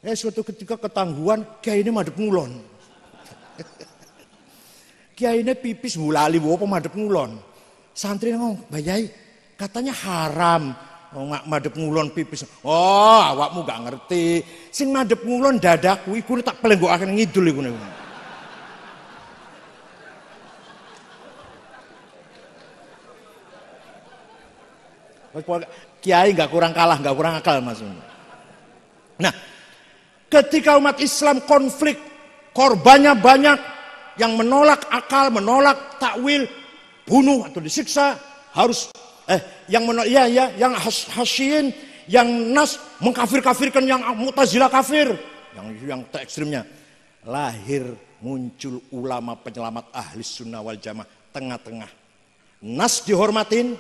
A: eh suatu ketika ketangguhan kiai ini madep ngulon kiai ini pipis mulali apa madep ngulon santri ngomong bayai katanya haram Oh, madep ngulon pipis. Oh, awakmu gak ngerti. Sing madep ngulon dadaku iku tak akan ngidul iku niku. Kiai nggak kurang kalah, nggak kurang akal maksudnya. Nah, ketika umat Islam konflik, korbannya banyak yang menolak akal, menolak takwil, bunuh atau disiksa, harus eh yang menolak ya ya yang has, hasyin, yang nas mengkafir-kafirkan yang mutazila kafir, yang yang ekstrimnya. Lahir muncul ulama penyelamat ahli sunnah wal jamaah tengah-tengah. Nas dihormatin,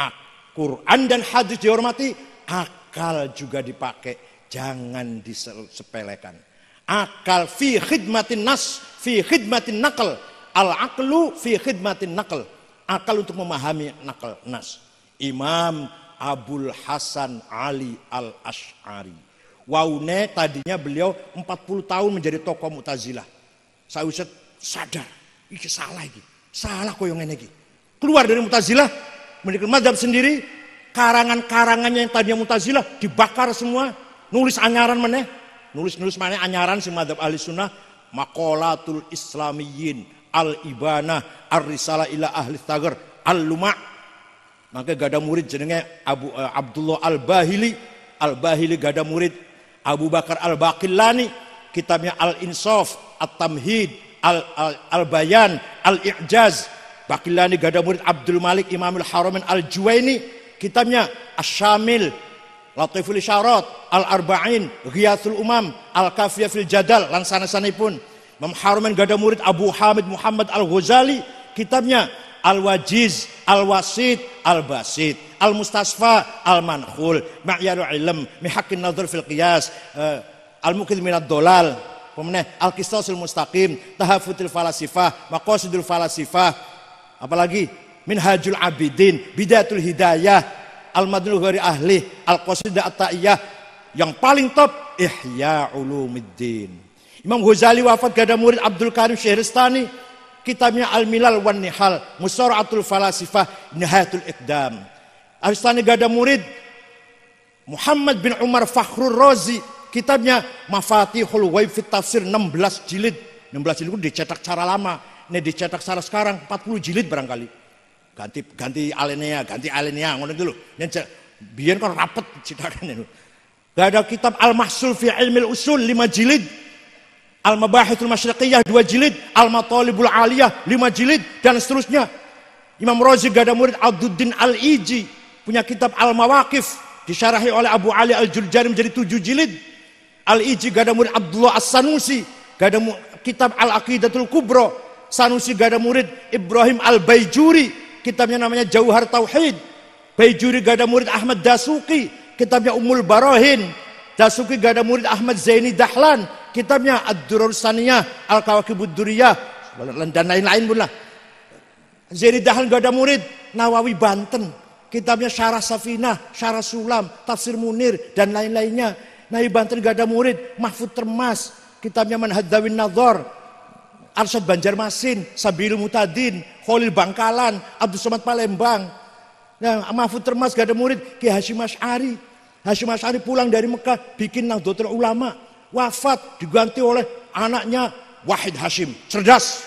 A: akal Quran dan hadis dihormati, akal juga dipakai. Jangan disepelekan. Akal fi khidmatin nas, fi khidmatin nakal. Al-aqlu fi khidmatin nakal. Akal untuk memahami nakal nas. Imam Abul Hasan Ali Al-Ash'ari. Waune tadinya beliau 40 tahun menjadi tokoh Mu'tazilah. Saya sadar, ini salah ini. Salah koyong ini. Keluar dari Mu'tazilah, Mendirikan mazhab sendiri, karangan-karangannya yang tadinya mutazilah dibakar semua. Nulis anyaran mana? Nulis-nulis mana anyaran si madhab ahli sunnah. Makolatul islamiyin al-ibana ar-risalah ila ahli tagar al lumak Maka gada murid jenenge Abu uh, Abdullah Al-Bahili. Al-Bahili gada murid Abu Bakar Al-Baqillani. Kitabnya Al-Insaf, At-Tamhid, Al-Bayan, -Al -Al Al-I'jaz. Bakilani gada murid Abdul Malik Imamul Haramin Al-Juwaini kitabnya Asyamil Latiful Isyarat Al-Arba'in Ghiyathul Umam Al-Kafiyah fil Jadal lan sanes-sanipun Imam Haramin gada murid Abu Hamid Muhammad Al-Ghazali kitabnya Al-Wajiz Al-Wasit Al-Basit Al-Mustasfa al manhul Ma'yarul Ilm Mihaqqin Nadhur fil Qiyas eh, Al-Mukid Minad Dolal Pemenang Al-Qisasul Mustaqim Tahafutil Falasifah Maqasidul Falasifah apalagi Minhajul Abidin, Bidatul Hidayah, Al-Madnul Ahli, Al-Qasidah At-Ta'iyah, yang paling top Ihya Ulumuddin. Imam Ghazali wafat gada murid Abdul Karim Syahristani, kitabnya Al-Milal wan Nihal, Musara'atul Falasifah, Nihayatul Iqdam. Syahristani gada murid Muhammad bin Umar Fakhrul Razi, kitabnya Mafatihul Waib fit Tafsir 16 jilid. 16 jilid itu dicetak cara lama ini dicetak salah sekarang 40 jilid barangkali. Ganti ganti alinea, ganti alinea ngono dulu. Nih biar kan rapet itu Gak ada kitab Al-Mahsul fi Ilmil Usul 5 jilid. Al-Mabahithul Masyriqiyah dua jilid, Al-Matalibul Aliyah 5 jilid dan seterusnya. Imam rozi gak ada murid Abduddin Al-Iji punya kitab al mawakif disyarahi oleh Abu Ali Al-Juljari menjadi tujuh jilid. Al-Iji murid Abdullah As-Sanusi, ada kitab Al-Aqidatul Kubro, Sanusi gada murid Ibrahim Al-Baijuri kitabnya namanya Jauhar Tauhid Baijuri gada murid Ahmad Dasuki kitabnya Umul Barohin Dasuki gada murid Ahmad Zaini Dahlan kitabnya Ad-Durur Saniyah Al-Kawakibud Duriyah dan lain-lain pun Zaini Dahlan gada murid Nawawi Banten kitabnya Syarah Safina, Syarah Sulam Tafsir Munir dan lain-lainnya Nawawi Banten gada murid Mahfud Termas kitabnya Manhaj Dawin Arsyad Banjarmasin, Sabiru Mutadin, Khalil Bangkalan, Abdul Somad Palembang. Nah, Mahfud Termas gak ada murid, Ki Hashim Ash'ari. Hashim Ash'ari pulang dari Mekah, bikin Nahdlatul Ulama. Wafat diganti oleh anaknya Wahid Hashim, cerdas.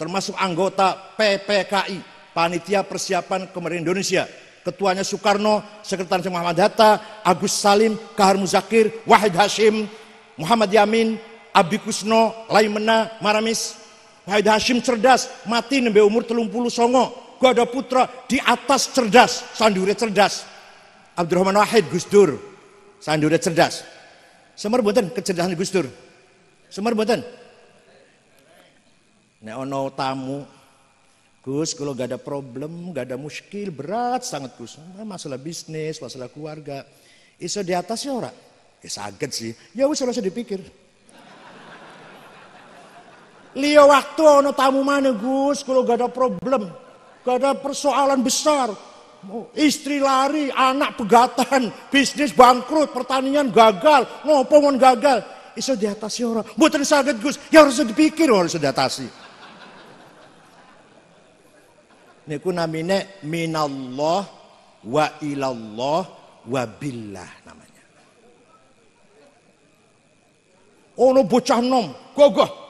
A: Termasuk anggota PPKI, Panitia Persiapan Kemerdekaan Indonesia. Ketuanya Soekarno, Sekretaris Muhammad Hatta, Agus Salim, Kahar Muzakir, Wahid Hashim, Muhammad Yamin, Abi Kusno, Laimena, Maramis, Haid Hashim cerdas, mati nembe umur telung puluh songo. Gua ada putra di atas cerdas, sandure cerdas. Abdurrahman Wahid Gus Dur, sandure cerdas. Semar buatan kecerdasan Gus Dur. Semar buatan. Nek ono tamu, Gus, kalau gak ada problem, gak ada muskil, berat sangat Gus. Nah, masalah bisnis, masalah keluarga. Iso di atas ya ora? Ya sakit sih. Ya wis ora usah dipikir. Lio waktu ono tamu mana Gus, kalau gak ada problem, gak ada persoalan besar. Istri lari, anak pegatan, bisnis bangkrut, pertanian gagal, nopo mon gagal. Iso diatasi orang, buat sakit Gus, ya harus dipikir harus diatasi. Niku namine minallah wa ilallah wa billah namanya. Ono bocah nom, gogoh,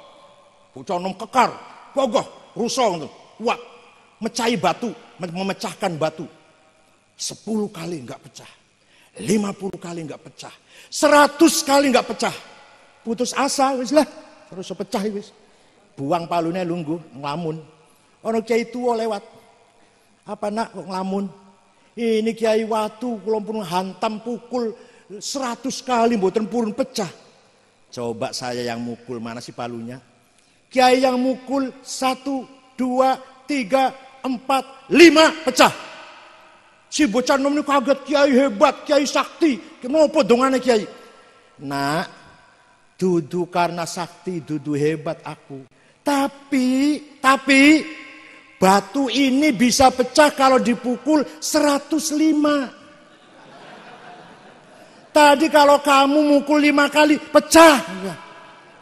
A: Bocah nom kekar, gogoh, rusuh itu, kuat. Mecahi batu, memecahkan batu. Sepuluh kali enggak pecah. Lima puluh kali enggak pecah. Seratus kali enggak pecah. Putus asa, wis lah. Terus pecah wis. Buang palunya lunggu, ngelamun. Orang kiai tua lewat. Apa nak ngelamun? Ini kiai watu, kelompok hantam, pukul. Seratus kali buatan purun pecah. Coba saya yang mukul, mana sih palunya? Kiai yang mukul satu, dua, tiga, empat, lima pecah. Si bocah nom ini kaget kiai hebat, kiai sakti. Kenapa dongane kiai? Nah dudu karena sakti, dudu hebat aku. Tapi, tapi batu ini bisa pecah kalau dipukul 105. Tadi kalau kamu mukul lima kali pecah.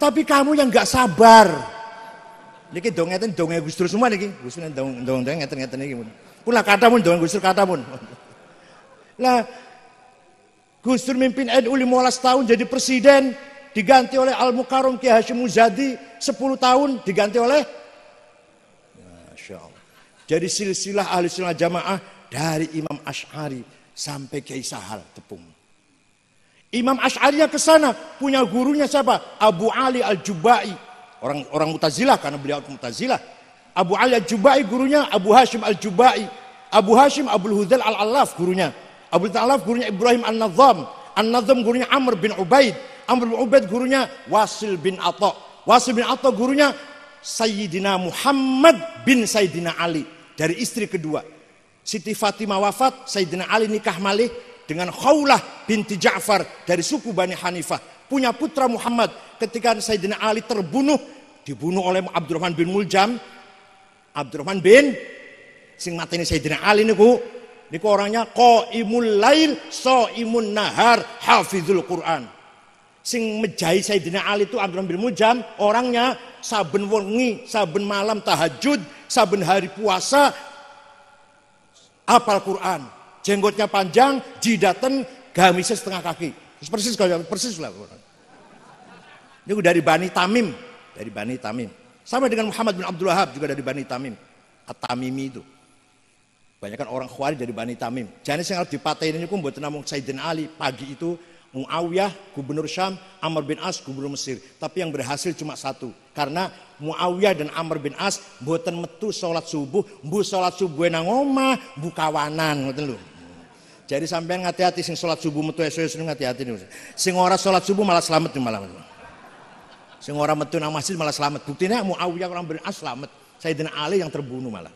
A: Tapi kamu yang nggak sabar. Niki dong ngeten donge Gus Dur semua niki. Gus Dur dong dong dong ngeten ngeten niki pun. Pula kata pun dong Gus Dur kata pun. Lah Gus Dur mimpin NU 15 tahun jadi presiden diganti oleh Al Mukarrom Kiai Hashim Muzadi 10 tahun diganti oleh Masya Allah. Jadi silsilah ahli sunnah jamaah dari Imam Ash'ari sampai Kiai Sahal Tepung. Imam Ash'ari ke kesana punya gurunya siapa? Abu Ali Al-Jubai Orang orang Mutazilah karena beliau Mutazilah. Abu Ali Al-Jubai gurunya Abu Hashim Al-Jubai. Abu Hashim Abu Hudal Al-Alaf gurunya. Abu Al-Alaf gurunya Ibrahim al nazam al nazam gurunya Amr bin Ubaid. Amr bin Ubaid gurunya Wasil bin Atta. Wasil bin Atta gurunya Sayyidina Muhammad bin Sayyidina Ali dari istri kedua. Siti Fatimah wafat, Sayyidina Ali nikah malih dengan Khawlah binti Ja'far dari suku Bani Hanifah punya putra Muhammad ketika Sayyidina Ali terbunuh dibunuh oleh Abdurrahman bin Muljam Abdurrahman bin sing mateni Sayyidina Ali niku niku orangnya qaimul lail saimun nahar hafizul Quran sing mejahi Sayyidina Ali itu Abdurrahman bin Muljam orangnya saben wengi saben malam tahajud saben hari puasa apal Quran jenggotnya panjang jidaten gamisnya setengah kaki persis persis lah ini dari Bani Tamim, dari Bani Tamim. Sama dengan Muhammad bin Abdul Wahab juga dari Bani Tamim. At-Tamimi itu. Banyakkan orang khawarij dari Bani Tamim. Jadi sing di dipatahin ini pun buat namung Sayyidina Ali pagi itu Muawiyah gubernur Syam, Amr bin As gubernur Mesir. Tapi yang berhasil cuma satu. Karena Muawiyah dan Amr bin As mboten metu sholat subuh, bu sholat subuh nang omah, bu kawanan, ngoten lho. Jadi sampean hati-hati sing sholat subuh metu esuk-esuk hati-hati niku. Sing ora sholat subuh malah selamat malam. malam. Sing ora metu nang masjid malah selamat. Buktinya Muawiyah orang bin As ah, selamat. Sayyidina Ali yang terbunuh malah.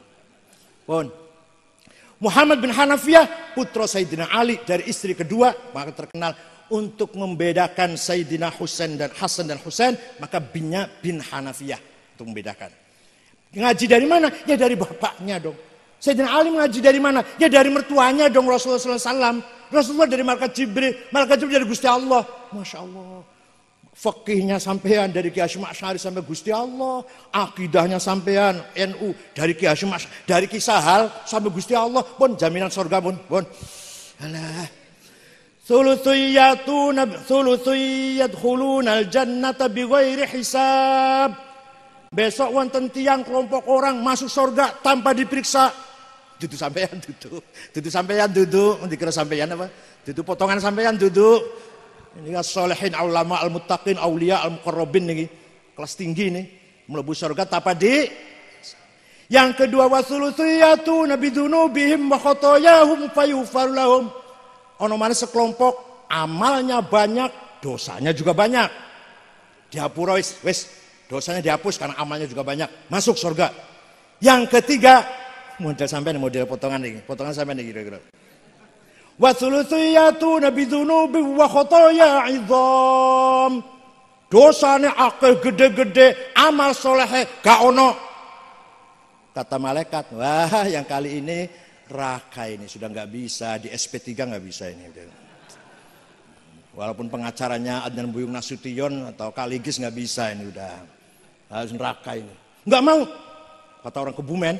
A: Pun. Muhammad bin Hanafiyah putra Sayyidina Ali dari istri kedua maka terkenal untuk membedakan Sayyidina Husain dan Hasan dan Husain maka binnya bin Hanafiyah untuk membedakan. Ngaji dari mana? Ya dari bapaknya dong. Sayyidina Ali mengaji dari mana? Ya dari mertuanya dong Rasulullah SAW. Rasulullah dari Malaikat Jibril, Malaikat Jibril dari Gusti Allah. Masya Allah. Fakihnya sampean dari Kiai Hasyim Asy'ari sampai Gusti Allah, akidahnya sampean NU dari Kiai Hasyim dari Ki Sahal sampai Gusti Allah pun jaminan surga pun pun. Alah. Sulutsiyatuna sulutsiyat khulunal jannata bighairi hisab. Besok wonten tiang kelompok orang masuk surga tanpa diperiksa. Duduk sampean duduk. Duduk sampean duduk, kira sampean apa? Duduk potongan sampean duduk ini kan solehin ulama al mutakin aulia al mukarrobin nih kelas tinggi nih melebu surga tapa di yang kedua wasulusiyatu nabi dzunubihim makotoyahum khotoyahum fayughfar Ono mana sekelompok amalnya banyak, dosanya juga banyak. dihapus, wes, wes, dosanya dihapus karena amalnya juga banyak. Masuk surga. Yang ketiga model sampai model potongan nih, potongan sampai nih kira-kira. Wasulutiyatuna bidzunubi wa khotoya izam. Dosane akeh gede-gede, amal soleh gak ono. Kata malaikat, wah yang kali ini raka ini sudah nggak bisa di SP3 nggak bisa ini. Walaupun pengacaranya Adnan Buyung Nasution atau Kaligis nggak bisa ini udah harus neraka ini. Nggak mau, kata orang Kebumen,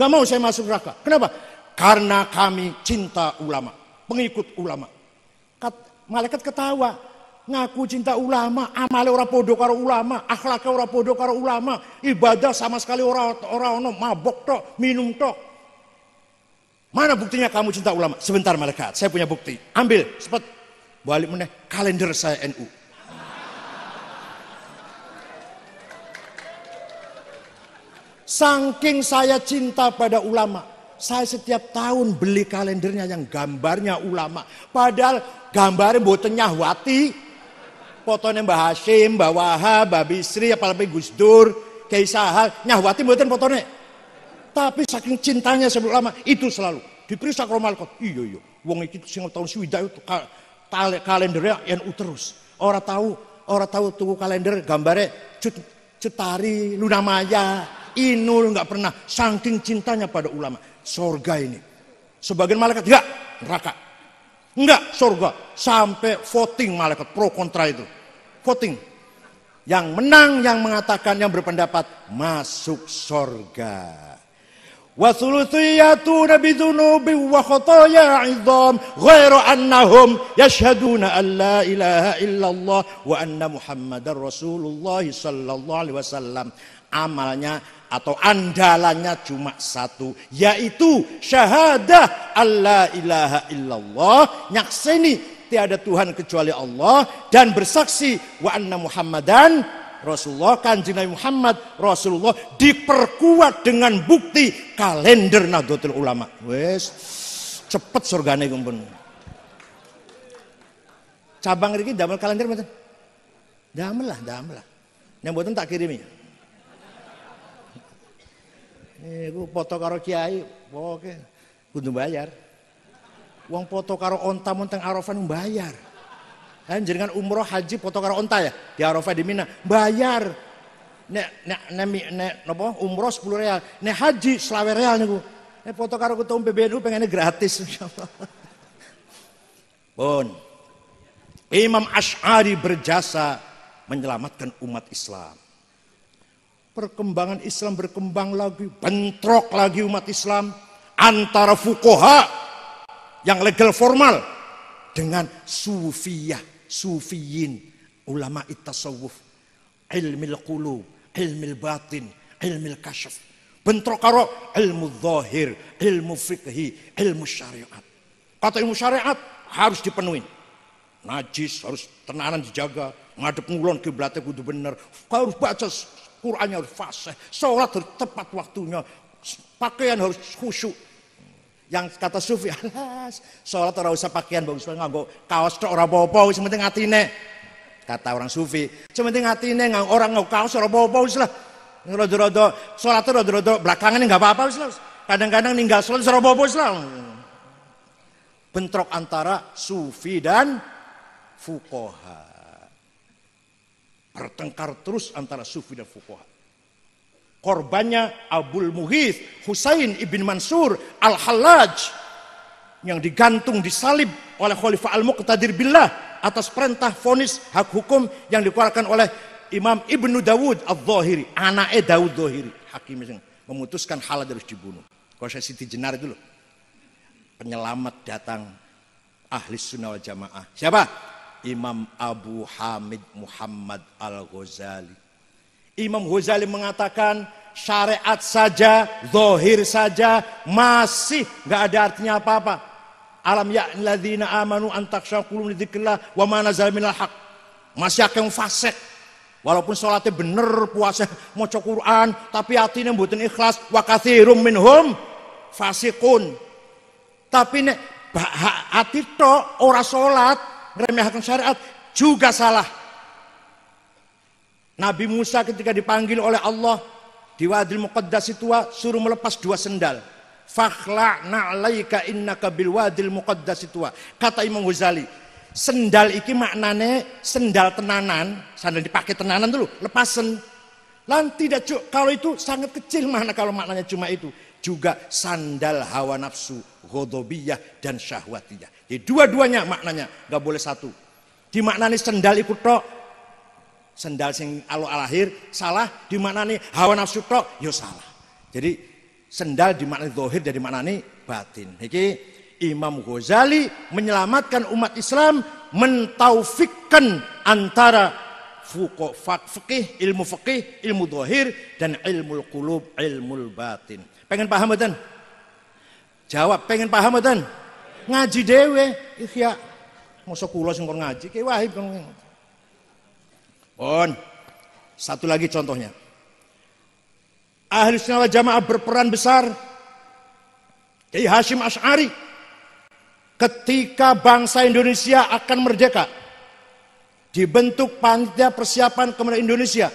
A: nggak mau saya masuk neraka. Kenapa? Karena kami cinta ulama pengikut ulama. Kat, malaikat ketawa, ngaku cinta ulama, amale ora podo karo ulama, akhlaknya ora podo karo ulama, ibadah sama sekali ora ora ono, mabok tok, minum tok. Mana buktinya kamu cinta ulama? Sebentar malaikat, saya punya bukti. Ambil, cepat. Balik meneh kalender saya NU. Saking saya cinta pada ulama, saya setiap tahun beli kalendernya yang gambarnya ulama. Padahal gambarnya buatan nyahwati. Fotonya Mbah Hashim, Mbah Wahab, Mbah Bisri, apalagi Gus Dur, Kiai Sahal. Nyahwati boten fotonya. Tapi saking cintanya sebelum ulama, itu selalu. Diperiksa kalau malkot. Iya, iya. Wong itu sehingga tahun suwida itu kalendernya yang uterus. Orang tahu, orang tahu tunggu kalender gambarnya cut, cutari, lunamaya, inul nggak pernah. Saking cintanya pada ulama sorga ini. Sebagian malaikat enggak, neraka. Enggak, sorga. Sampai voting malaikat pro kontra itu. Voting. Yang menang yang mengatakan yang berpendapat masuk sorga. Wasulutiyatu nabi dunubi wa khotoya idham Ghairu annahum yashhaduna an la ilaha illallah Wa anna muhammadar rasulullah sallallahu alaihi wasallam Amalnya atau andalannya cuma satu yaitu syahadah Allah ilaha illallah nyakseni tiada Tuhan kecuali Allah dan bersaksi wa anna Muhammadan Rasulullah kanjeng Nabi Muhammad Rasulullah diperkuat dengan bukti kalender Nahdlatul Ulama wes cepet surgane kumpul cabang ini damel kalender macam damel lah damel lah yang buatan tak kirimi Eh, gua foto karo kiai, oke, kudu bayar. Uang foto karo onta monteng teng Arafah bayar. Kan eh, jenengan umroh haji foto karo onta ya di Arafah di Mina, bayar. Nek nek nek nek nopo umroh sepuluh real, nek haji selawer real niku. Nek foto karo ketua PBNU pengennya gratis Bon, Imam Ash'ari berjasa menyelamatkan umat Islam. Perkembangan Islam berkembang lagi, bentrok lagi umat Islam antara fukoha yang legal formal dengan sufiyah, sufiyin, ulama tasawuf, ilmil qulub, ilmil batin, ilmil kasyaf. Bentrok karo ilmu zahir, ilmu fikhi, ilmu syariat. Kata ilmu syariat harus dipenuhi. Najis harus tenanan dijaga, ngadep ngulon kiblatnya kudu bener. Kau harus baca Qurannya harus fasih, sholat harus tepat waktunya, pakaian harus khusyuk. Yang kata Sufi, alas, sholat orang usah pakaian bagus banget, nggak kaos tok orang bawa bawa, sementing penting atine. Kata orang Sufi, sementing atine nggak orang nggak kaos orang bawa bawa, istilah, lah. Rodo-rodo, sholat rodo-rodo belakangan nggak apa-apa istilah, lah. Kadang-kadang ninggal sholat orang bawa bawa, Bentrok antara Sufi dan Fukoha. Bertengkar terus antara sufi dan fuqaha. Korbannya Abul Mughith, Husain ibn Mansur, al Halaj Yang digantung, disalib oleh Khalifah Al-Muqtadir Billah. Atas perintah fonis hak hukum yang dikeluarkan oleh Imam Ibnu Dawud Al-Zahiri. Anaknya Dawud Zahiri. Hakim yang memutuskan halal harus dibunuh. Kau saya Siti Jenar dulu. Penyelamat datang ahli sunnah wal jamaah. Siapa? Imam Abu Hamid Muhammad Al-Ghazali. Imam Ghazali mengatakan syariat saja, zohir saja masih nggak ada artinya apa-apa. Alam ya ladina amanu antaksha kulum lidzikrillah wa ma nazal minal haq. Masih akan fasik. Walaupun sholatnya bener, puasa mau Quran, tapi hatinya mboten ikhlas. Wa kathirum minhum fasikun. Tapi nek hati to ora sholat, meremehkan syariat juga salah. Nabi Musa ketika dipanggil oleh Allah di Wadil Muqaddas itu suruh melepas dua sendal. Fakhla na'laika innaka bil wadil muqaddas itu. Kata Imam Ghazali, sendal iki maknane sendal tenanan, sandal dipakai tenanan dulu, lepasen. Lan tidak kalau itu sangat kecil mana kalau maknanya cuma itu. Juga sandal hawa nafsu, godobiyah dan syahwatiyah. Jadi dua-duanya maknanya, nggak boleh satu. Dimaknani sendal ikut tok. Sendal sing alo alahir salah, dimaknani hawa nafsu tok, yo ya salah. Jadi sendal dimaknani zohir dari maknani batin. Jadi Imam Ghazali menyelamatkan umat Islam mentaufikkan antara fuko, fikih, ilmu fikih, ilmu dohir dan ilmu kulub, ilmu batin. Pengen paham betul? Jawab, pengen paham betul? ngaji dhewe. Ihya. Masa kula sing ngaji, ki wahib kon. Bon, Satu lagi contohnya. Ahli sunnah jamaah berperan besar. Kiai Hashim Ash'ari. Ketika bangsa Indonesia akan merdeka. Dibentuk panitia persiapan kemerdekaan Indonesia.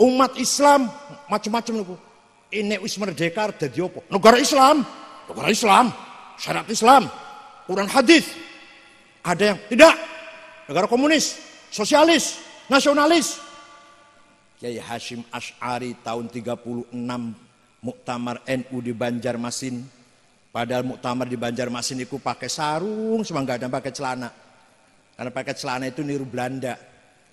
A: Umat Islam macam-macam Ini wis merdeka dadi apa? Negara Islam. Negara Islam syarat Islam, Quran hadis. Ada yang tidak. Negara komunis, sosialis, nasionalis. Kiai Hashim Ash'ari tahun 36 Muktamar NU di Banjarmasin. Padahal Muktamar di Banjarmasin itu pakai sarung, cuma nggak ada pakai celana. Karena pakai celana itu niru Belanda.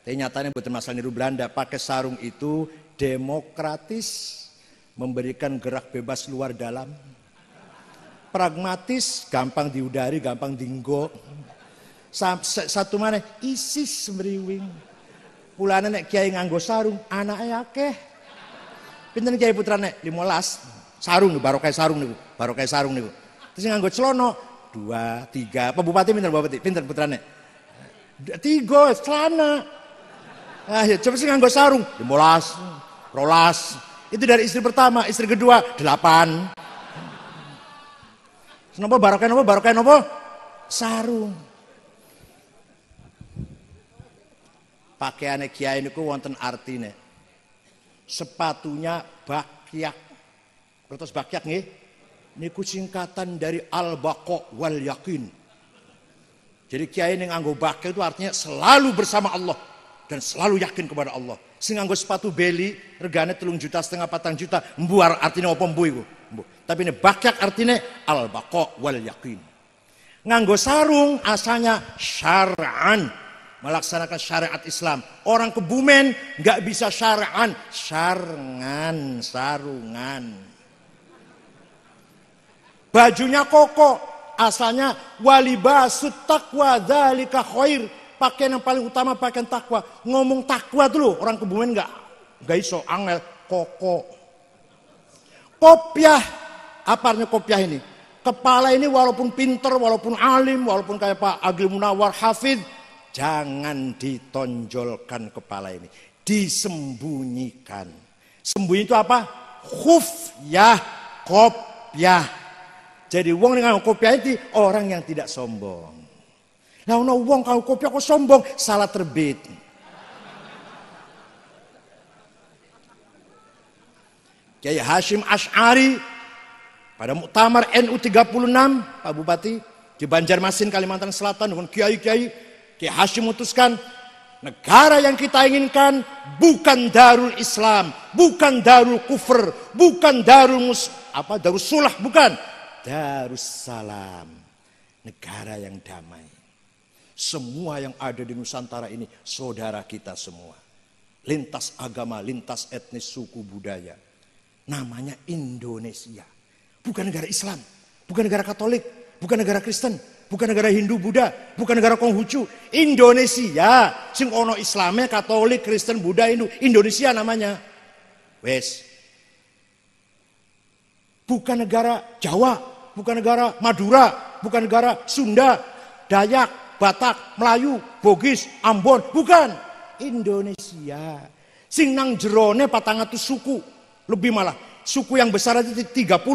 A: Tapi nyatanya bukan masalah niru Belanda. Pakai sarung itu demokratis. Memberikan gerak bebas luar dalam pragmatis, gampang diudari, gampang dinggo. Satu mana isis meriwing. Pulana nek kiai nganggo sarung, Anaknya akeh. Pinten kiai putra nek limolas, sarung nih, barokai sarung nih, barokai sarung nih. Terus nganggo celono. dua, tiga. Pak Bupati pinter Bupati, pinter putrane. Tiga celana. Ah ya, coba sih nganggo sarung limolas, rolas. Itu dari istri pertama, istri kedua delapan. Kenapa barokah nopo barokah nopo? Sarung. Pakaiannya kiai niku wonten artine. Sepatunya bakyak. Kertas bakyak nih Niku singkatan dari al bako wal yakin. Jadi kiai yang anggo bakyak itu artinya selalu bersama Allah dan selalu yakin kepada Allah. Sing anggo sepatu beli regane telung juta setengah patang juta mbuar artinya apa mbuiku. Tapi ini bakyak artinya al bako wal yakin. Nganggo sarung asalnya syar'an. Melaksanakan syariat Islam. Orang kebumen nggak bisa syar'an. Sarngan, sarungan. Bajunya koko, asalnya walibasut takwa dalika khair. Pakaian yang paling utama pakaian takwa. Ngomong takwa dulu, orang kebumen nggak nggak iso angel koko. Kopiah, apa artinya kopiah ini? Kepala ini walaupun pinter, walaupun alim, walaupun kayak Pak Agil Munawar Hafid, jangan ditonjolkan kepala ini. Disembunyikan. Sembunyi itu apa? Khufyah, kopiah. Jadi wong dengan kopiah itu orang yang tidak sombong. Nah, wong kalau kopiah kok sombong, salah terbit. Kiai Hashim Ash'ari pada Muktamar NU 36 Pak Bupati di Banjarmasin Kalimantan Selatan dengan kiai-kiai Kiai Hashim memutuskan Negara yang kita inginkan bukan darul Islam, bukan darul kufur, bukan darul mus, apa darul sulah bukan, Darussalam. Negara yang damai. Semua yang ada di Nusantara ini saudara kita semua. Lintas agama, lintas etnis, suku, budaya namanya Indonesia. Bukan negara Islam, bukan negara Katolik, bukan negara Kristen, bukan negara Hindu Buddha, bukan negara Konghucu. Indonesia, sing ono Islamnya Katolik, Kristen, Buddha, Hindu, Indonesia namanya. Wes. Bukan negara Jawa, bukan negara Madura, bukan negara Sunda, Dayak, Batak, Melayu, Bogis, Ambon, bukan. Indonesia. Sing nang jerone 400 suku, lebih malah, suku yang besar aja 30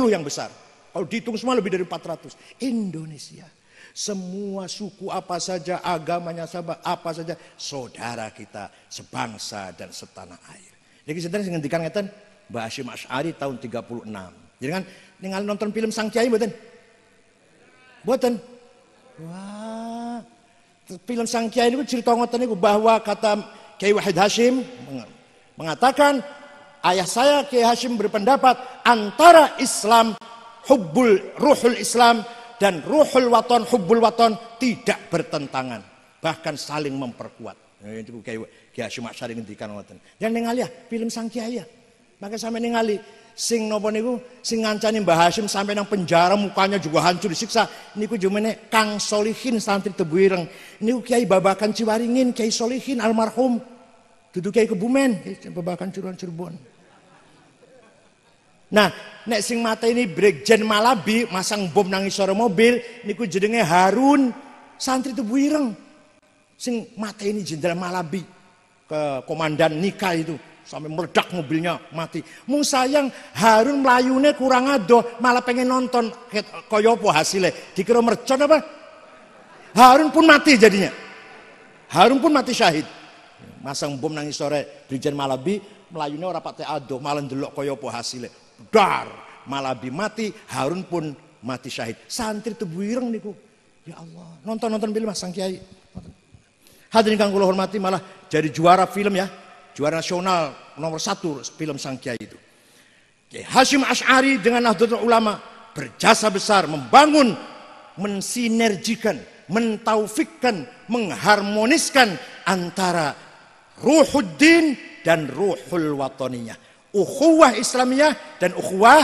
A: yang besar. Kalau dihitung semua lebih dari 400. Indonesia. Semua suku apa saja, agamanya sama, apa saja, saudara kita sebangsa dan setanah air. Jadi sebenarnya ngendikan ngeten Mbak Hashim Asy'ari tahun 36. Jadi kan ningali nonton film Sang Kiai buatan Mboten. Wah. Film Sang Kiai itu kan cerita ngoten niku bahwa kata Kiai Wahid Hashim mengatakan Ayah saya Kiai Hashim berpendapat antara Islam hubbul ruhul Islam dan ruhul waton hubbul waton tidak bertentangan, bahkan saling memperkuat. Itu ya, Kiai Kiai Hashim Asy'ari ngendikan waton. Yang ningali ah, film Sang Kiai ya. Maka sampe ningali sing nopo niku sing ngancani Mbah Hashim sampai nang penjara mukanya juga hancur disiksa niku jumene Kang Solihin santri Tebuireng niku Kiai Babakan Ciwaringin Kiai Solihin almarhum duduk Kiai Kebumen Babakan Cirebon. Cirebon Nah, nek sing mata ini Brigjen Malabi masang bom nangis sore mobil niku jenenge Harun santri itu buireng, Sing mata ini Jenderal Malabi ke komandan nikah itu sampai meledak mobilnya mati. Mung sayang Harun melayune kurang ado malah pengen nonton koyopo hasilnya. Dikira mercon apa? Harun pun mati jadinya. Harun pun mati syahid. Masang bom nangis sore Brigjen Malabi melayune orang pate adoh, malah delok koyopo hasilnya dar malabi mati Harun pun mati syahid santri buireng niku ya Allah nonton-nonton film Sang Kiai hadirin kang kulo hormati malah jadi juara film ya juara nasional nomor satu film Sang Kiai itu Oke, Hashim Ash'ari dengan Nahdlatul Ulama berjasa besar membangun mensinergikan mentaufikkan mengharmoniskan antara ruhuddin dan ruhul watoninya ukhuwah Islamiyah dan ukhuwah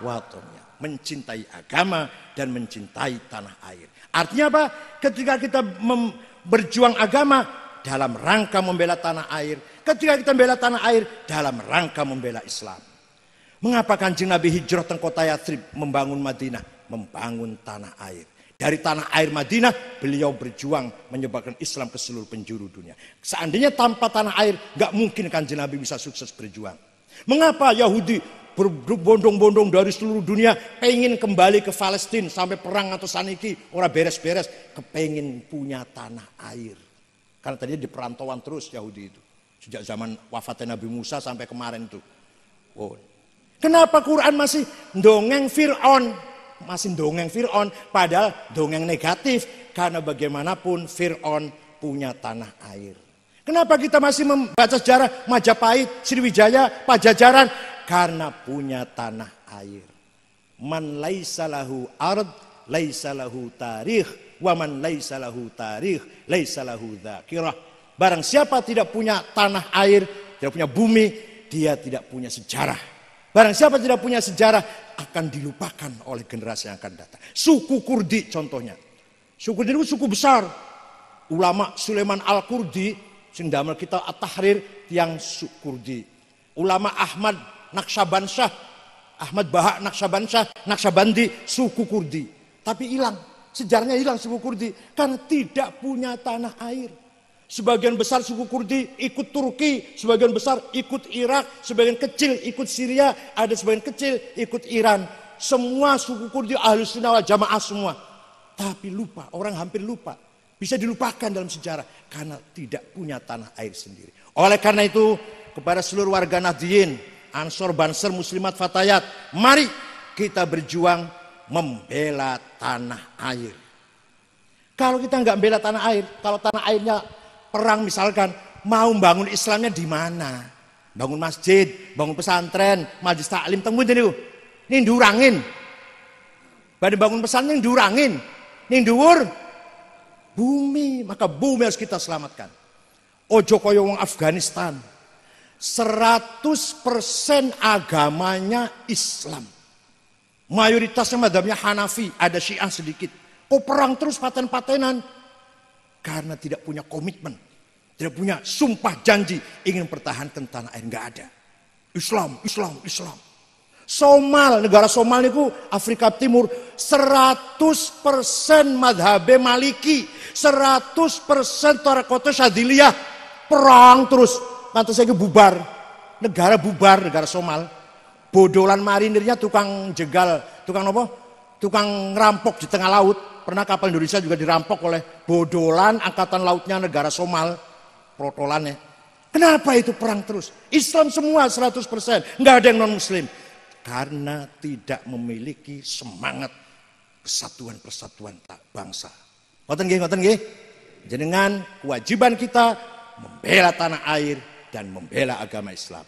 A: watonnya, mencintai agama dan mencintai tanah air. Artinya apa? Ketika kita berjuang agama dalam rangka membela tanah air, ketika kita membela tanah air dalam rangka membela Islam. Mengapa kanjeng Nabi hijrah teng kota Yatrib membangun Madinah? Membangun tanah air. Dari tanah air Madinah beliau berjuang menyebarkan Islam ke seluruh penjuru dunia. Seandainya tanpa tanah air nggak mungkin kanjeng Nabi bisa sukses berjuang. Mengapa Yahudi berbondong-bondong dari seluruh dunia pengen kembali ke Palestina sampai perang atau saniki orang beres-beres kepengen punya tanah air. Karena tadinya di perantauan terus Yahudi itu. Sejak zaman wafatnya Nabi Musa sampai kemarin itu. Oh. Kenapa Quran masih dongeng Fir'aun? Masih dongeng Fir'aun padahal dongeng negatif. Karena bagaimanapun Fir'aun punya tanah air. Kenapa kita masih membaca sejarah Majapahit, Sriwijaya, Pajajaran? Karena punya tanah air. Man laisalahu ard, laisalahu tarikh, wa man laisalahu tarikh, laisalahu dzakirah. Barang siapa tidak punya tanah air, tidak punya bumi, dia tidak punya sejarah. Barang siapa tidak punya sejarah akan dilupakan oleh generasi yang akan datang. Suku Kurdi contohnya. Suku Kurdi itu suku besar. Ulama Sulaiman Al-Kurdi sing kita at-tahrir tiang Kurdi. Ulama Ahmad Naksabansyah, Ahmad Bahak Naksabansyah, Naksabandi suku Kurdi. Tapi hilang, sejarahnya hilang suku Kurdi karena tidak punya tanah air. Sebagian besar suku Kurdi ikut Turki, sebagian besar ikut Irak, sebagian kecil ikut Syria, ada sebagian kecil ikut Iran. Semua suku Kurdi ahli sunnah jamaah semua. Tapi lupa, orang hampir lupa bisa dilupakan dalam sejarah karena tidak punya tanah air sendiri. Oleh karena itu kepada seluruh warga Nahdiyin, Ansor, Banser, Muslimat, Fatayat, mari kita berjuang membela tanah air. Kalau kita nggak membela tanah air, kalau tanah airnya perang misalkan, mau bangun Islamnya di mana? Bangun masjid, bangun pesantren, majlis taklim, tembun jadi Ini diurangin. Pada bangun pesantren durangin, Ini diur, Bumi, maka bumi harus kita selamatkan. Ojo oh, koyo wong Afghanistan. 100% agamanya Islam. Mayoritasnya madhabnya Hanafi, ada Syiah sedikit. Kok oh, perang terus paten-patenan? Karena tidak punya komitmen. Tidak punya sumpah janji ingin pertahankan tanah air. Enggak ada. Islam, Islam, Islam. Somal, negara Somal itu Afrika Timur 100% madhabe Maliki, 100% Torekoto Shadiliyah Perang terus, pantas saya bubar. Negara bubar, negara Somal. Bodolan marinirnya tukang jegal, tukang apa? Tukang rampok di tengah laut. Pernah kapal Indonesia juga dirampok oleh bodolan angkatan lautnya negara Somal. Protolannya. Kenapa itu perang terus? Islam semua 100%, nggak ada yang non muslim karena tidak memiliki semangat kesatuan-persatuan tak bangsa. Ngoten nggih, ngoten nggih. Jenengan kewajiban kita membela tanah air dan membela agama Islam.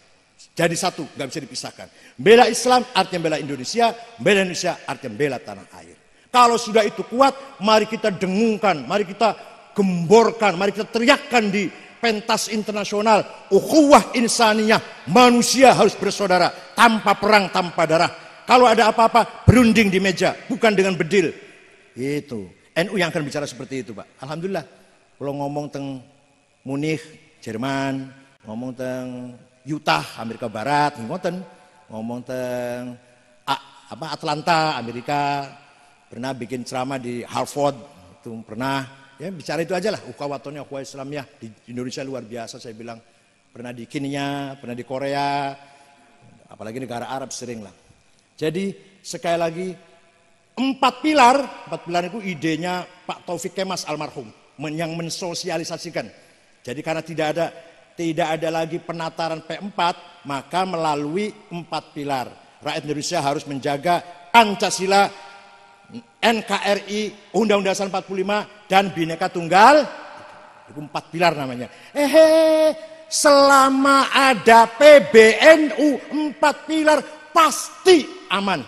A: Jadi satu, nggak bisa dipisahkan. Bela Islam artinya bela Indonesia, bela Indonesia artinya bela tanah air. Kalau sudah itu kuat, mari kita dengungkan, mari kita gemborkan, mari kita teriakkan di pentas internasional ukhuwah insaniyah manusia harus bersaudara tanpa perang tanpa darah kalau ada apa-apa berunding di meja bukan dengan bedil itu NU yang akan bicara seperti itu Pak Alhamdulillah kalau ngomong tentang Munich Jerman ngomong tentang Utah Amerika Barat ngoten ngomong tentang apa Atlanta Amerika pernah bikin ceramah di Harvard itu pernah Ya, bicara itu aja lah. Ukhawatonnya Islam ya di Indonesia luar biasa saya bilang. Pernah di Kenya, pernah di Korea, apalagi negara Arab sering lah. Jadi sekali lagi empat pilar, empat pilar itu idenya Pak Taufik Kemas almarhum yang mensosialisasikan. Jadi karena tidak ada tidak ada lagi penataran P4, maka melalui empat pilar rakyat Indonesia harus menjaga Pancasila, NKRI, Undang-Undang Dasar 45, dan bineka Tunggal itu empat pilar namanya. Eh, eh, eh selama ada PBNU empat pilar pasti aman.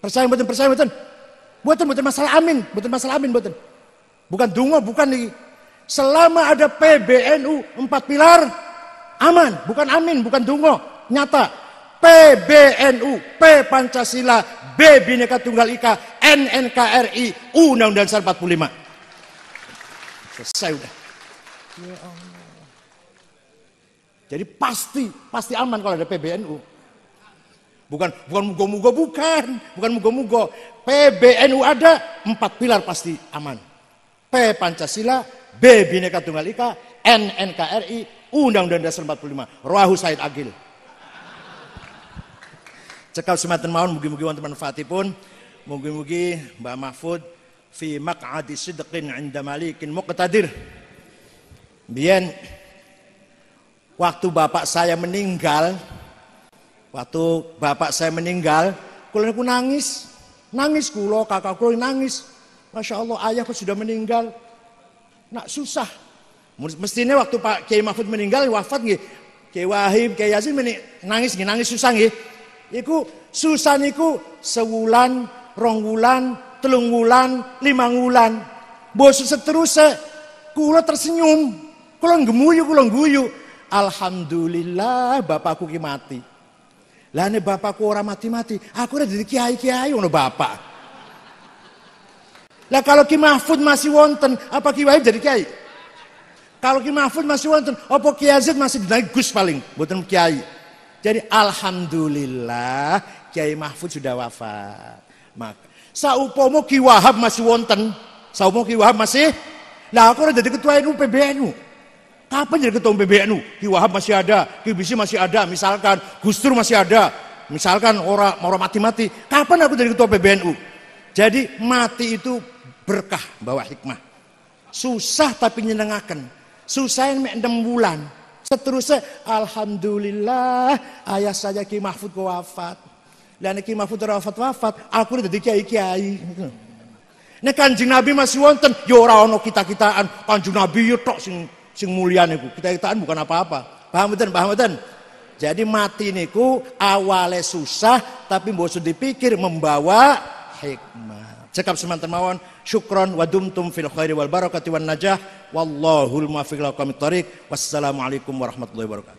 A: Percaya buatan percaya buatan Buatan buatan masalah amin, buatan masalah amin buatan. Bukan dungo, bukan nih. Selama ada PBNU empat pilar aman, bukan amin, bukan dungo, nyata. PBNU, P Pancasila, B Bhinneka Tunggal Ika, NNKRI, U Undang-Undang Dasar 45. Selesai udah. Ya Allah. Jadi pasti, pasti aman kalau ada PBNU. Bukan bukan mugo-mugo bukan, bukan mugo-mugo. PBNU ada, empat pilar pasti aman. P Pancasila, B Bhinneka Tunggal Ika, N NKRI, Undang-Undang Dasar 45. Rahu Said Agil. Cekal semanten mawon mugi-mugi Fatih pun, Mugi-mugi Mbak Mahfud fi maq'adi sidqin 'inda malikin muqtadir. Bien waktu bapak saya meninggal, waktu bapak saya meninggal, kula niku nangis, nangis kula, kakak kula nangis. Masya Allah ayahku sudah meninggal. Nak susah. Mestinya waktu Pak Kiai Mahfud meninggal wafat nggih. Kiai Wahib, Kiai Yazid meni, nangis nggih, nangis susah nggih. Iku susah niku sewulan, rong wulan, telung wulan, lima wulan. Bosu seterusnya, kulo tersenyum. kulo gemuyu, kulo guyu. Alhamdulillah bapakku ki mati. Lah ini bapakku orang mati-mati, aku udah jadi kiai-kiai ono bapak. Lah kalau Ki Mahfud masih wonten, apa Ki Wahib jadi kiai? Kalau Ki Mahfud masih wonten, apa Ki Azid masih dinaik Gus paling, buatan kiai. Jadi alhamdulillah Kiai Mahfud sudah wafat. Maka Saupomo Ki Wahab masih wonten, saupomo Ki Wahab masih lah aku udah jadi ketua NU PBNU. Kapan jadi ketua PBNU? Ki Wahab masih ada, Ki Bisi masih ada, misalkan Gus Dur masih ada, misalkan orang orang mati-mati. Kapan aku jadi ketua PBNU? Jadi mati itu berkah bawa hikmah. Susah tapi nyenengaken. Susah yang 6 bulan. Seterusnya, Alhamdulillah ayah saya Ki Mahfud wafat. Lah niki mahfud Arafat wafat, aku dadi kiai-kiai. Gitu. Nek Kanjeng Nabi masih wonten, ya ora ana kita-kitaan. Kanjeng Nabi yo ya tok sing sing mulia niku. Kita-kitaan bukan apa-apa. Paham mboten? Paham mboten? Jadi mati niku awalnya susah tapi bosu dipikir membawa hikmah. Cekap semantan mawon syukron wa dumtum fil khairi wal barakati wan najah wallahul muwaffiq lakum Wassalamualaikum warahmatullahi wabarakatuh.